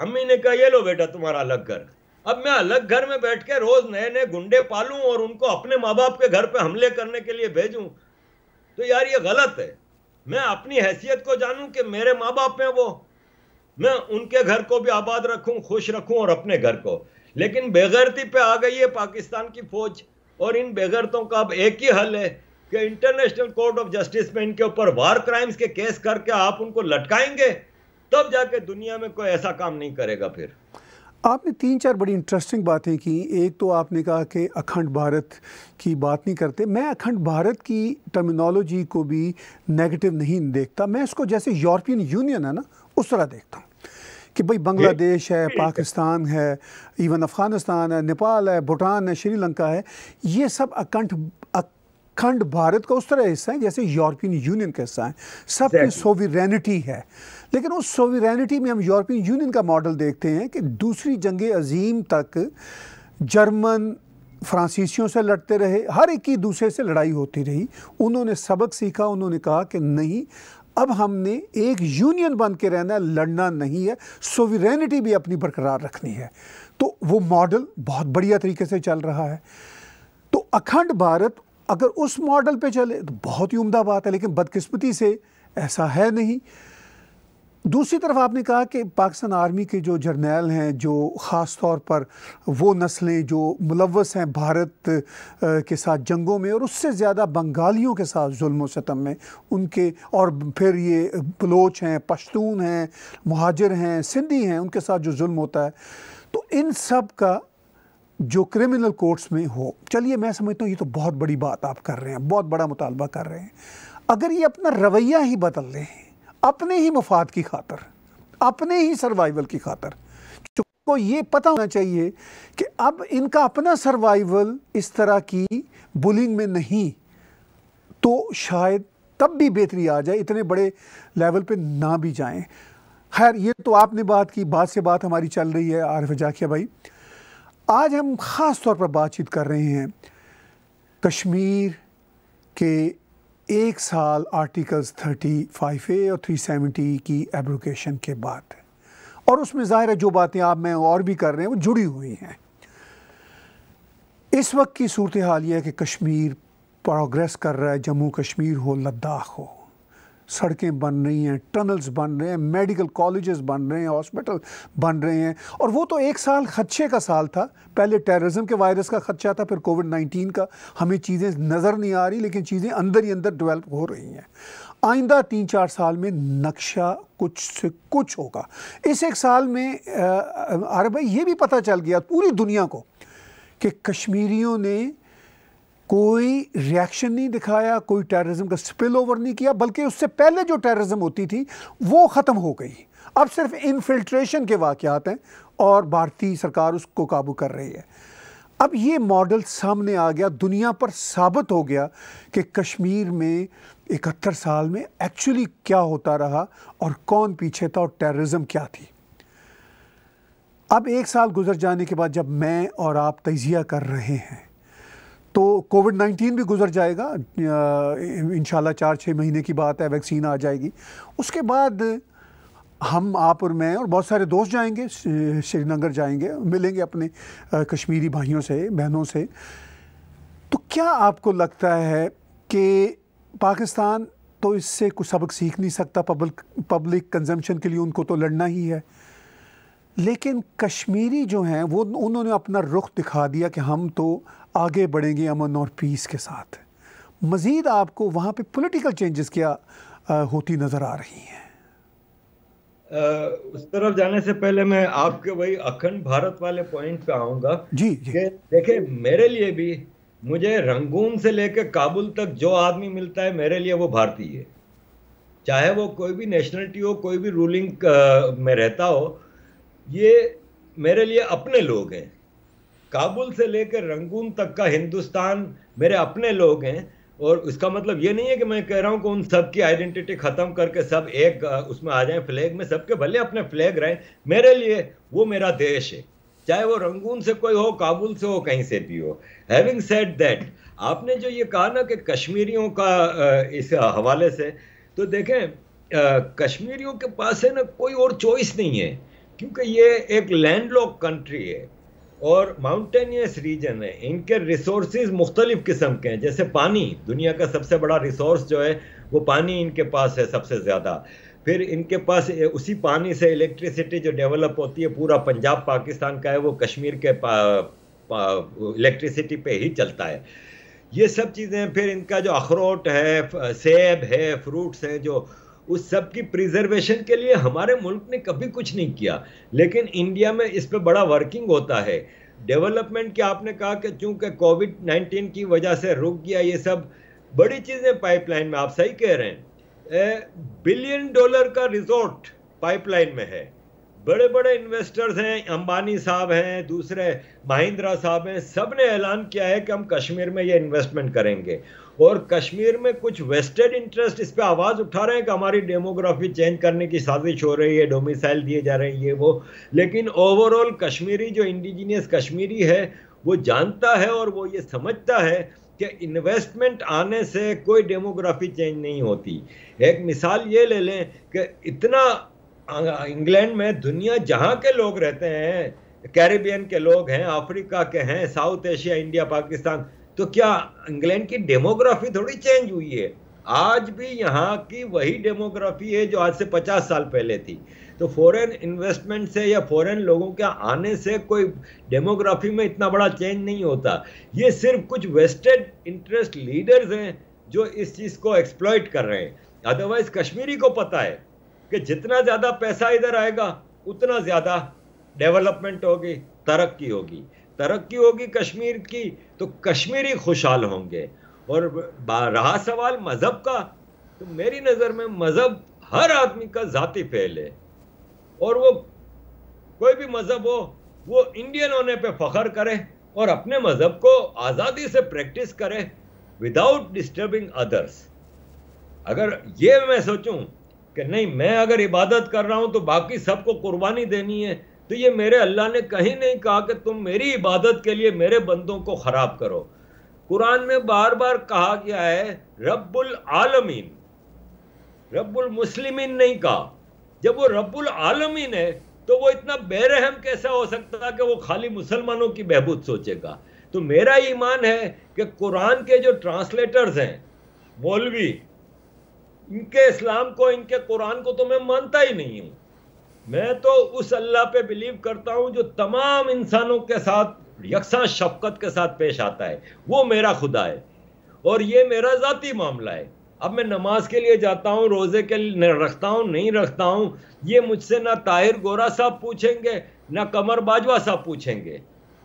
अम्मी ने कहा ये लो बेटा तुम्हारा अलग घर अब मैं अलग घर में बैठ के रोज नए नए गुंडे पालूं और उनको अपने माँ बाप के घर पे हमले करने के लिए भेजूं तो यार ये गलत है मैं अपनी हैसियत को जानूं कि मेरे माँ बाप हैं वो मैं उनके घर को भी आबाद रखूं खुश रखूं और अपने घर को लेकिन बेगैरती पे आ गई है पाकिस्तान की फौज और इन बेगैरतों का अब एक ही हल है कि इंटरनेशनल कोर्ट ऑफ जस्टिस में इनके ऊपर वार क्राइम्स के केस करके आप उनको लटकाएंगे तब जाके दुनिया में कोई ऐसा काम नहीं करेगा फिर आपने तीन चार बड़ी इंटरेस्टिंग बातें की एक तो आपने कहा कि अखंड भारत की बात नहीं करते मैं अखंड भारत की टर्मिनोलॉजी को भी नेगेटिव नहीं देखता मैं इसको जैसे यूरोपियन यूनियन है ना उस तरह देखता हूँ कि भाई बांग्लादेश है पाकिस्तान है इवन अफ़गानिस्तान है नेपाल है भूटान है श्रीलंका है ये सब अकंठ अखंड भारत का उस तरह हिस्सा है जैसे यूरोपियन यूनियन का हिस्सा है सब की सोवरेनिटी है लेकिन उस सोवरेनिटी में हम यूरोपियन यूनियन का मॉडल देखते हैं कि दूसरी जंग अजीम तक जर्मन फ्रांसीसियों से लड़ते रहे हर एक की दूसरे से लड़ाई होती रही उन्होंने सबक सीखा उन्होंने कहा कि नहीं अब हमने एक यूनियन बन के रहना है लड़ना नहीं है सोविरेनिटी भी अपनी बरकरार रखनी है तो वो मॉडल बहुत बढ़िया तरीके से चल रहा है तो अखंड भारत अगर उस मॉडल पे चले तो बहुत ही उम्दा बात है लेकिन बदकिस्मती से ऐसा है नहीं दूसरी तरफ आपने कहा कि पाकिस्तान आर्मी के जो जर्नैल हैं जो ख़ास तौर पर वो नस्लें जो मुलवस हैं भारत के साथ जंगों में और उससे ज़्यादा बंगालियों के साथ जुल्म सतम में उनके और फिर ये बलोच हैं पश्तून हैं महाजर हैं सिंधी हैं उनके साथ जो जुल्म होता है तो इन सब का जो क्रिमिनल कोर्ट्स में हो चलिए मैं समझता हूँ ये तो बहुत बड़ी बात आप कर रहे हैं बहुत बड़ा मुतालबा कर रहे हैं अगर ये अपना रवैया ही बदल रहे हैं अपने ही मफाद की खातर अपने ही सर्वाइवल की खातर को ये पता होना चाहिए कि अब इनका अपना सर्वाइवल इस तरह की बुलिंग में नहीं तो शायद तब भी बेहतरी आ जाए इतने बड़े लेवल पे ना भी जाएं खैर ये तो आपने बात की बात से बात हमारी चल रही है आरफ जाकिया भाई आज हम ख़ास तौर पर बातचीत कर रहे हैं कश्मीर के एक साल आर्टिकल्स 35 ए और 370 की एब्रोकेशन के बाद और उसमें ज़ाहिर है जो बातें आप मैं और भी कर रहे हैं वो जुड़ी हुई हैं इस वक्त की सूरत हाल यह है कि कश्मीर प्रोग्रेस कर रहा है जम्मू कश्मीर हो लद्दाख हो सड़कें बन रही हैं टनल्स बन रहे हैं मेडिकल कॉलेजेस बन रहे हैं हॉस्पिटल बन रहे हैं और वो तो एक साल खदशे का साल था पहले टेररिज्म के वायरस का खदशा था फिर कोविड नाइन्टीन का हमें चीज़ें नज़र नहीं आ रही लेकिन चीज़ें अंदर ही अंदर डेवलप हो रही हैं आइंदा तीन चार साल में नक्शा कुछ से कुछ होगा इस एक साल में अरे भाई ये भी पता चल गया पूरी दुनिया को कि कश्मीरियों ने कोई रिएक्शन नहीं दिखाया कोई टेररिज्म का स्पिल ओवर नहीं किया बल्कि उससे पहले जो टेररिज्म होती थी वो ख़त्म हो गई अब सिर्फ इनफिल्ट्रेशन के वाक़ात हैं और भारतीय सरकार उसको काबू कर रही है अब ये मॉडल सामने आ गया दुनिया पर साबित हो गया कि कश्मीर में इकहत्तर साल में एक्चुअली क्या होता रहा और कौन पीछे था और टेररिज्म क्या थी अब एक साल गुजर जाने के बाद जब मैं और आप तजिया कर रहे हैं तो कोविड नाइन्टीन भी गुजर जाएगा इन चार छः महीने की बात है वैक्सीन आ जाएगी उसके बाद हम आप और मैं और बहुत सारे दोस्त जाएंगे श्रीनगर जाएंगे मिलेंगे अपने कश्मीरी भाइयों से बहनों से तो क्या आपको लगता है कि पाकिस्तान तो इससे कुछ सबक सीख नहीं सकता पब्लिक पब्लिक कंजम्पशन के लिए उनको तो लड़ना ही है लेकिन कश्मीरी जो हैं वो उन्होंने अपना रुख दिखा दिया कि हम तो आगे बढ़ेंगे अमन और पीस के साथ मज़ीद आपको वहाँ पर पोलिटिकल चेंजेस क्या होती नज़र आ रही हैं उस तरफ जाने से पहले मैं आपके वही अखंड भारत वाले पॉइंट पे आऊंगा जी, जी। देखिए मेरे लिए भी मुझे रंगून से लेकर काबुल तक जो आदमी मिलता है मेरे लिए वो भारतीय है चाहे वो कोई भी नेशनलिटी हो कोई भी रूलिंग में रहता हो ये मेरे लिए अपने लोग हैं काबुल से लेकर रंगून तक का हिंदुस्तान मेरे अपने लोग हैं और उसका मतलब ये नहीं है कि मैं कह रहा हूँ कि उन सब की आइडेंटिटी खत्म करके सब एक उसमें आ जाए फ्लैग में सबके भले अपने फ्लैग रहें मेरे लिए वो मेरा देश है चाहे वो रंगून से कोई हो काबुल से हो कहीं से भी हो हैविंग सेड दैट आपने जो ये कहा ना कि कश्मीरियों का इस हवाले से तो देखें कश्मीरियों के पास है ना कोई और चॉइस नहीं है क्योंकि ये एक लैंडलॉक कंट्री है और माउंटेनियस रीजन है इनके रिसोर्सेज मुख्तलिफ किस्म के हैं जैसे पानी दुनिया का सबसे बड़ा रिसोर्स जो है वो पानी इनके पास है सबसे ज़्यादा फिर इनके पास उसी पानी से इलेक्ट्रिसिटी जो डेवलप होती है पूरा पंजाब पाकिस्तान का है वो कश्मीर के इलेक्ट्रिसिटी पे ही चलता है ये सब चीज़ें फिर इनका जो अखरोट है सेब है फ्रूट्स हैं जो उस सब की प्रिजर्वेशन के लिए हमारे मुल्क ने कभी कुछ नहीं किया लेकिन इंडिया में इस पर बड़ा वर्किंग होता है डेवलपमेंट के आपने कहा कि चूंकि कोविड 19 की वजह से रुक गया ये सब बड़ी चीज़ें पाइपलाइन में आप सही कह रहे हैं बिलियन डॉलर का रिजोर्ट पाइपलाइन में है बड़े बड़े इन्वेस्टर्स हैं अंबानी साहब हैं दूसरे महिंद्रा साहब हैं सब ने ऐलान किया है कि हम कश्मीर में ये इन्वेस्टमेंट करेंगे और कश्मीर में कुछ वेस्टेड इंटरेस्ट इस पर आवाज़ उठा रहे हैं कि हमारी डेमोग्राफी चेंज करने की साजिश हो रही है डोमिसाइल दिए जा रहे हैं ये वो लेकिन ओवरऑल कश्मीरी जो इंडिजीनियस कश्मीरी है वो जानता है और वो ये समझता है कि इन्वेस्टमेंट आने से कोई डेमोग्राफी चेंज नहीं होती एक मिसाल ये ले लें कि इतना इंग्लैंड में दुनिया जहाँ के लोग रहते हैं कैरेबियन के लोग हैं अफ्रीका के हैं साउथ एशिया इंडिया पाकिस्तान तो क्या इंग्लैंड की डेमोग्राफी थोड़ी चेंज हुई है आज भी यहाँ की वही डेमोग्राफी है जो आज से 50 साल पहले थी तो फॉरेन इन्वेस्टमेंट से या फॉरेन लोगों के आने से कोई डेमोग्राफी में इतना बड़ा चेंज नहीं होता ये सिर्फ कुछ वेस्टेड इंटरेस्ट लीडर्स हैं जो इस चीज़ को एक्सप्लॉयट कर रहे हैं अदरवाइज कश्मीरी को पता है कि जितना ज़्यादा पैसा इधर आएगा उतना ज़्यादा डेवलपमेंट होगी तरक्की होगी तरक्की होगी कश्मीर की तो कश्मीरी खुशहाल होंगे और रहा सवाल मज़हब का तो मेरी नज़र में मज़हब हर आदमी का जाति फैल है और वो कोई भी मज़हब हो वो इंडियन होने पे फख्र करे और अपने मज़हब को आज़ादी से प्रैक्टिस करे विदाउट डिस्टर्बिंग अदर्स अगर ये मैं सोचूं कि नहीं मैं अगर इबादत कर रहा हूं तो बाकी सबको कुर्बानी देनी है तो ये मेरे अल्लाह ने कहीं नहीं कहा कि तुम मेरी इबादत के लिए मेरे बंदों को ख़राब करो कुरान में बार बार कहा गया है रब्बुल आलमीन रब्बुल मुस्लिमीन नहीं कहा जब वो रब्बुल आलमीन है तो वो इतना बेरहम कैसा हो सकता है कि वो खाली मुसलमानों की बहबूद सोचेगा तो मेरा ईमान है कि कुरान के जो ट्रांसलेटर्स हैं मौलवी इनके इस्लाम को इनके कुरान को तो मैं मानता ही नहीं हूँ मैं तो उस अल्लाह पे बिलीव करता हूँ जो तमाम इंसानों के साथ यकसा शफकत के साथ पेश आता है वो मेरा खुदा है और ये मेरा ज़ाती मामला है अब मैं नमाज के लिए जाता हूँ रोज़े के लिए रखता हूँ नहीं रखता हूँ ये मुझसे ना ताहिर गोरा साहब पूछेंगे ना कमर बाजवा साहब पूछेंगे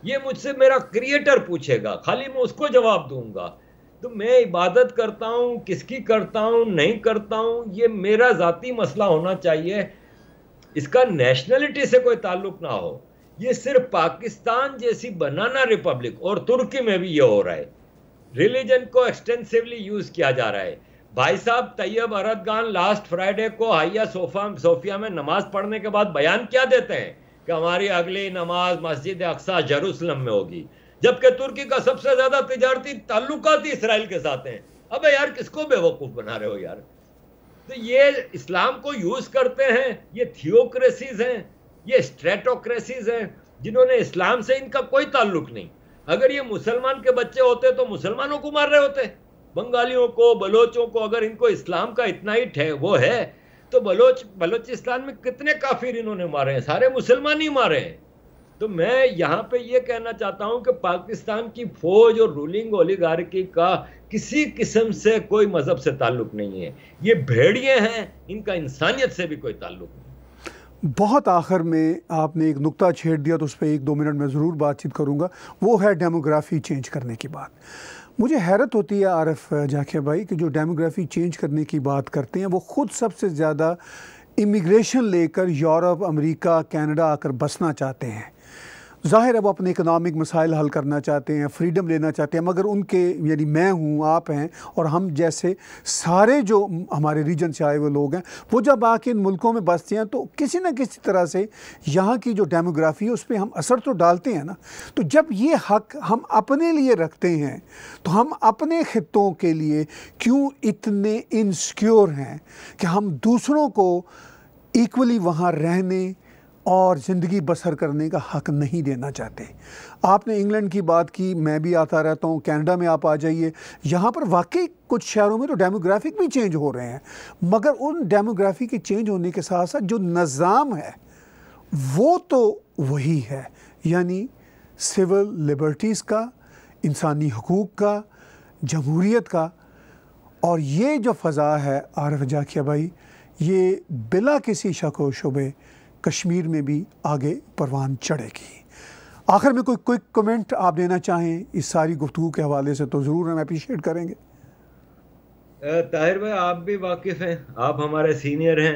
ये मुझसे मेरा क्रिएटर पूछेगा खाली मैं उसको जवाब दूंगा तो मैं इबादत करता हूँ किसकी करता हूँ नहीं करता हूँ ये मेरा ज़ाती मसला होना चाहिए इसका नेशनलिटी से कोई ताल्लुक ना हो ये सिर्फ पाकिस्तान जैसी बनाना रिपब्लिक और तुर्की में भी ये हो रहा है रिलीजन को एक्सटेंसिवली यूज किया जा रहा है भाई साहब तैयब अरदगान लास्ट फ्राइडे को हाइया सोफा सोफिया में नमाज पढ़ने के बाद बयान क्या देते हैं कि हमारी अगली नमाज मस्जिद अक्सा जरूसलम में होगी जबकि तुर्की का सबसे ज्यादा तजारती ताल्लुकात इसराइल के साथ हैं अब यार किसको बेवकूफ़ बना रहे हो यार तो ये इस्लाम को यूज़ करते हैं ये थियोक्रेसीज हैं ये स्ट्रेटोक्रेसीज हैं जिन्होंने इस्लाम से इनका कोई ताल्लुक नहीं अगर ये मुसलमान के बच्चे होते तो मुसलमानों को मार रहे होते बंगालियों को बलोचों को अगर इनको इस्लाम का इतना ही ठे वो है तो बलोच बलोचिस्तान में कितने काफिर इन्होंने मारे हैं सारे मुसलमान ही मारे हैं तो मैं यहाँ पे ये कहना चाहता हूँ कि पाकिस्तान की फौज और रूलिंग ओलीगार्की का किसी किस्म से कोई मज़हब से ताल्लुक नहीं है ये भेड़िए हैं इनका इंसानियत से भी कोई ताल्लुक नहीं बहुत आखिर में आपने एक नुक्ता छेड़ दिया तो उस पर एक दो मिनट में ज़रूर बातचीत करूँगा वो है डेमोग्राफी चेंज करने की बात मुझे हैरत होती है आरफ जाखे भाई कि जो डेमोग्राफी चेंज करने की बात करते हैं वो खुद सबसे ज़्यादा इमिग्रेशन लेकर यूरोप अमेरिका कनाडा आकर बसना चाहते हैं ज़ाहिर है वो अपने इकनॉमिक मसाइल हल करना चाहते हैं फ्रीडम लेना चाहते हैं मगर उनके यानी मैं हूँ आप हैं और हम जैसे सारे जो हमारे रीजन से आए हुए लोग हैं वो जब आके इन मुल्कों में बसते हैं तो किसी न किसी तरह से यहाँ की जो डेमोग्राफी है उस पर हम असर तो डालते हैं ना तो जब ये हक हम अपने लिए रखते हैं तो हम अपने ख़ितों के लिए क्यों इतने इनसिक्योर हैं कि हम दूसरों को इक्वली वहाँ रहने और ज़िंदगी बसर करने का हक नहीं देना चाहते आपने इंग्लैंड की बात की मैं भी आता रहता हूँ कनाडा में आप आ जाइए यहाँ पर वाकई कुछ शहरों में तो डेमोग्राफिक भी चेंज हो रहे हैं मगर उन डेमोग्राफी के चेंज होने के साथ साथ जो निज़ाम है वो तो वही है यानी सिविल लिबर्टीज़ का इंसानी हकूक़ का जमहूरीत का और ये जो फ़ा है आरफ जाखिया भाई ये बिला किसी शक व शुबे कश्मीर में भी आगे परवान चढ़ेगी आखिर में कोई क्विक कमेंट आप देना चाहें इस सारी गुफ्तु के हवाले से तो ज़रूर हम अप्रिशिएट करेंगे ताहिर भाई आप भी वाकिफ हैं आप हमारे सीनियर हैं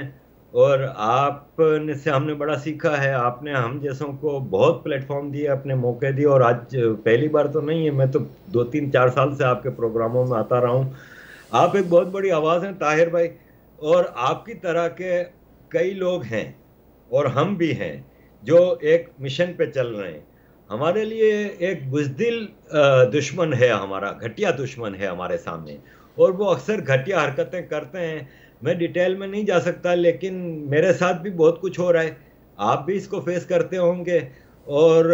और आप से हमने बड़ा सीखा है आपने हम जैसों को बहुत प्लेटफॉर्म दिए अपने मौके दिए और आज पहली बार तो नहीं है मैं तो दो तीन चार साल से आपके प्रोग्रामों में आता रहा हूँ आप एक बहुत बड़ी आवाज़ हैं ताहिर भाई और आपकी तरह के कई लोग हैं और हम भी हैं जो एक मिशन पे चल रहे हैं हमारे लिए एक बुजदिल दुश्मन है हमारा घटिया दुश्मन है हमारे सामने और वो अक्सर घटिया हरकतें करते हैं मैं डिटेल में नहीं जा सकता लेकिन मेरे साथ भी बहुत कुछ हो रहा है आप भी इसको फेस करते होंगे और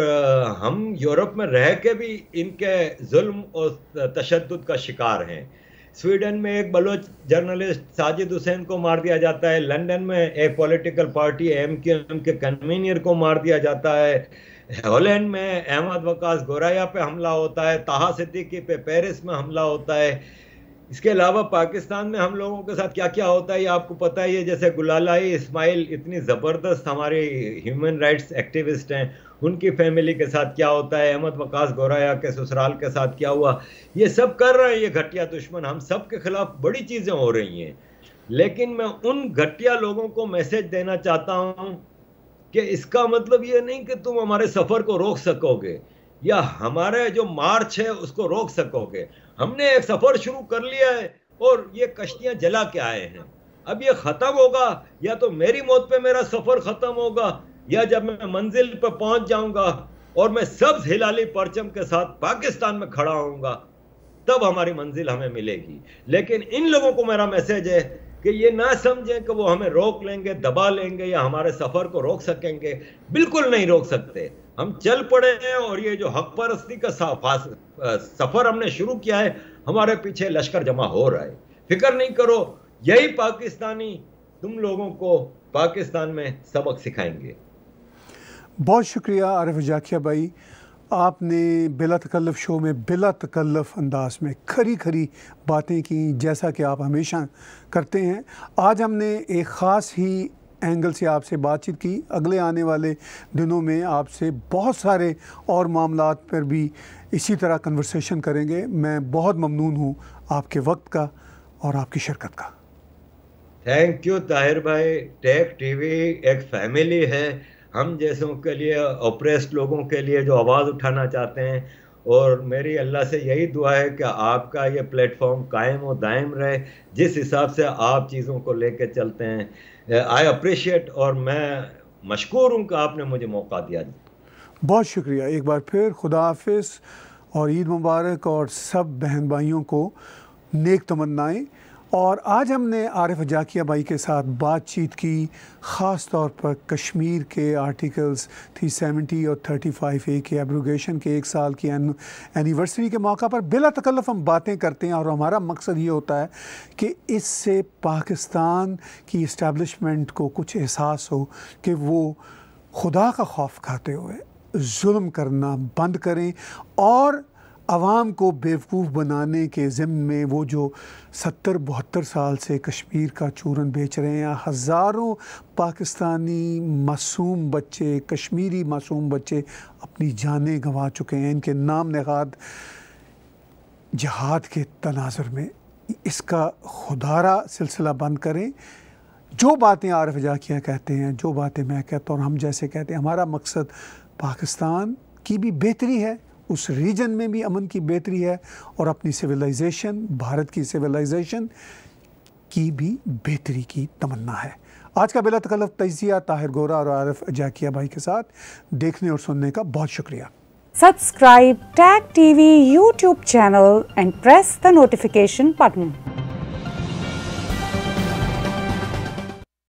हम यूरोप में रह के भी इनके जुल्म और तशद का शिकार हैं स्वीडन में एक बलोच जर्नलिस्ट साजिद हुसैन को मार दिया जाता है लंदन में एक political party M Q M के कन्वीनियर को मार दिया जाता है हॉलैंड में अहमद वकास गोराया पे हमला होता है ताहा सिद्दीकी पे पेरिस में हमला होता है इसके अलावा पाकिस्तान में हम लोगों के साथ क्या क्या होता है ये आपको पता ही है जैसे गुलाल इस्माइल इतनी ज़बरदस्त हमारे ह्यूमन राइट्स एक्टिविस्ट हैं उनकी फैमिली के साथ क्या होता है अहमद वकास गोराया के ससुराल के साथ क्या हुआ ये सब कर रहे हैं ये घटिया दुश्मन हम सब के खिलाफ बड़ी चीज़ें हो रही हैं लेकिन मैं उन घटिया लोगों को मैसेज देना चाहता हूँ कि इसका मतलब ये नहीं कि तुम हमारे सफ़र को रोक सकोगे या हमारे जो मार्च है उसको रोक सकोगे हमने एक सफर शुरू कर लिया है और ये कश्तियां जला के आए हैं अब ये खत्म होगा या तो मेरी मौत पे मेरा सफर खत्म होगा या जब मैं मंजिल पर पहुंच जाऊंगा और मैं सब हिलाली परचम के साथ पाकिस्तान में खड़ा होऊंगा तब हमारी मंजिल हमें मिलेगी लेकिन इन लोगों को मेरा मैसेज है कि ये ना समझें कि वो हमें रोक लेंगे दबा लेंगे या हमारे सफर को रोक सकेंगे बिल्कुल नहीं रोक सकते हम चल पड़े हैं और ये जो हक परस्ती का सफर हमने शुरू किया है हमारे पीछे लश्कर जमा हो रहा है फिक्र नहीं करो यही पाकिस्तानी तुम लोगों को पाकिस्तान में सबक सिखाएंगे बहुत शुक्रिया आरिफ जाखिया भाई आपने बिला तकल्लफ शो में बिला तकल्लफ अंदाज में खरी खरी बातें की जैसा कि आप हमेशा करते हैं आज हमने एक ख़ास ही एंगल से आपसे बातचीत की अगले आने वाले दिनों में आपसे बहुत सारे और मामला पर भी इसी तरह कन्वर्सेशन करेंगे मैं बहुत ममनून हूँ आपके वक्त का और आपकी शिरकत का थैंक यू ताहिर भाई टेक टीवी एक फैमिली है हम जैसों के लिए ऑप्रेस्ड लोगों के लिए जो आवाज़ उठाना चाहते हैं और मेरी अल्लाह से यही दुआ है कि आपका ये प्लेटफॉर्म कायम और दायम रहे जिस हिसाब से आप चीज़ों को लेकर चलते हैं आई uh, अप्रिशिएट और मैं मशहूर हूँ कि आपने मुझे मौका दिया बहुत शुक्रिया एक बार फिर खुदा हाफिज़ और ईद मुबारक और सब बहन भाइयों को नेक तमन्नाएँ और आज हमने आरिफ जाकिया बाई के साथ बातचीत की ख़ास तौर पर कश्मीर के आर्टिकल्स थ्री सेवेंटी और थर्टी फाइव ए के एब्रोगेशन के एक साल की एनिवर्सरी के मौका पर बिला तकल्लफ हम बातें करते हैं और हमारा मकसद ये होता है कि इससे पाकिस्तान की इस्टेबलिशमेंट को कुछ एहसास हो कि वो खुदा का खौफ खाते हुए जुल्म करना बंद करें और आवाम को बेवकूफ़ बनाने के ज़िम्न में वो जो सत्तर बहत्तर साल से कश्मीर का चूरन बेच रहे हैं हज़ारों पाकिस्तानी मासूम बच्चे कश्मीरी मासूम बच्चे अपनी जानें गंवा चुके हैं इनके नाम नहाद जहाद के तनाजर में इसका खुदारा सिलसिला बंद करें जो बातें आरफ जाकिया कहते हैं जो बातें मैं कहता हूँ और हम जैसे कहते हैं हमारा मकसद पाकिस्तान की भी बेहतरी है उस रीजन में भी अमन की बेहतरी है और अपनी सिविलाइजेशन भारत की सिविलाइजेशन की भी बेहतरी की तमन्ना है आज का बिला तकल्फ तजिया ताहिर गोरा और आरफ जाकिया भाई के साथ देखने और सुनने का बहुत शुक्रिया subscribe tag TV YouTube channel and press the notification button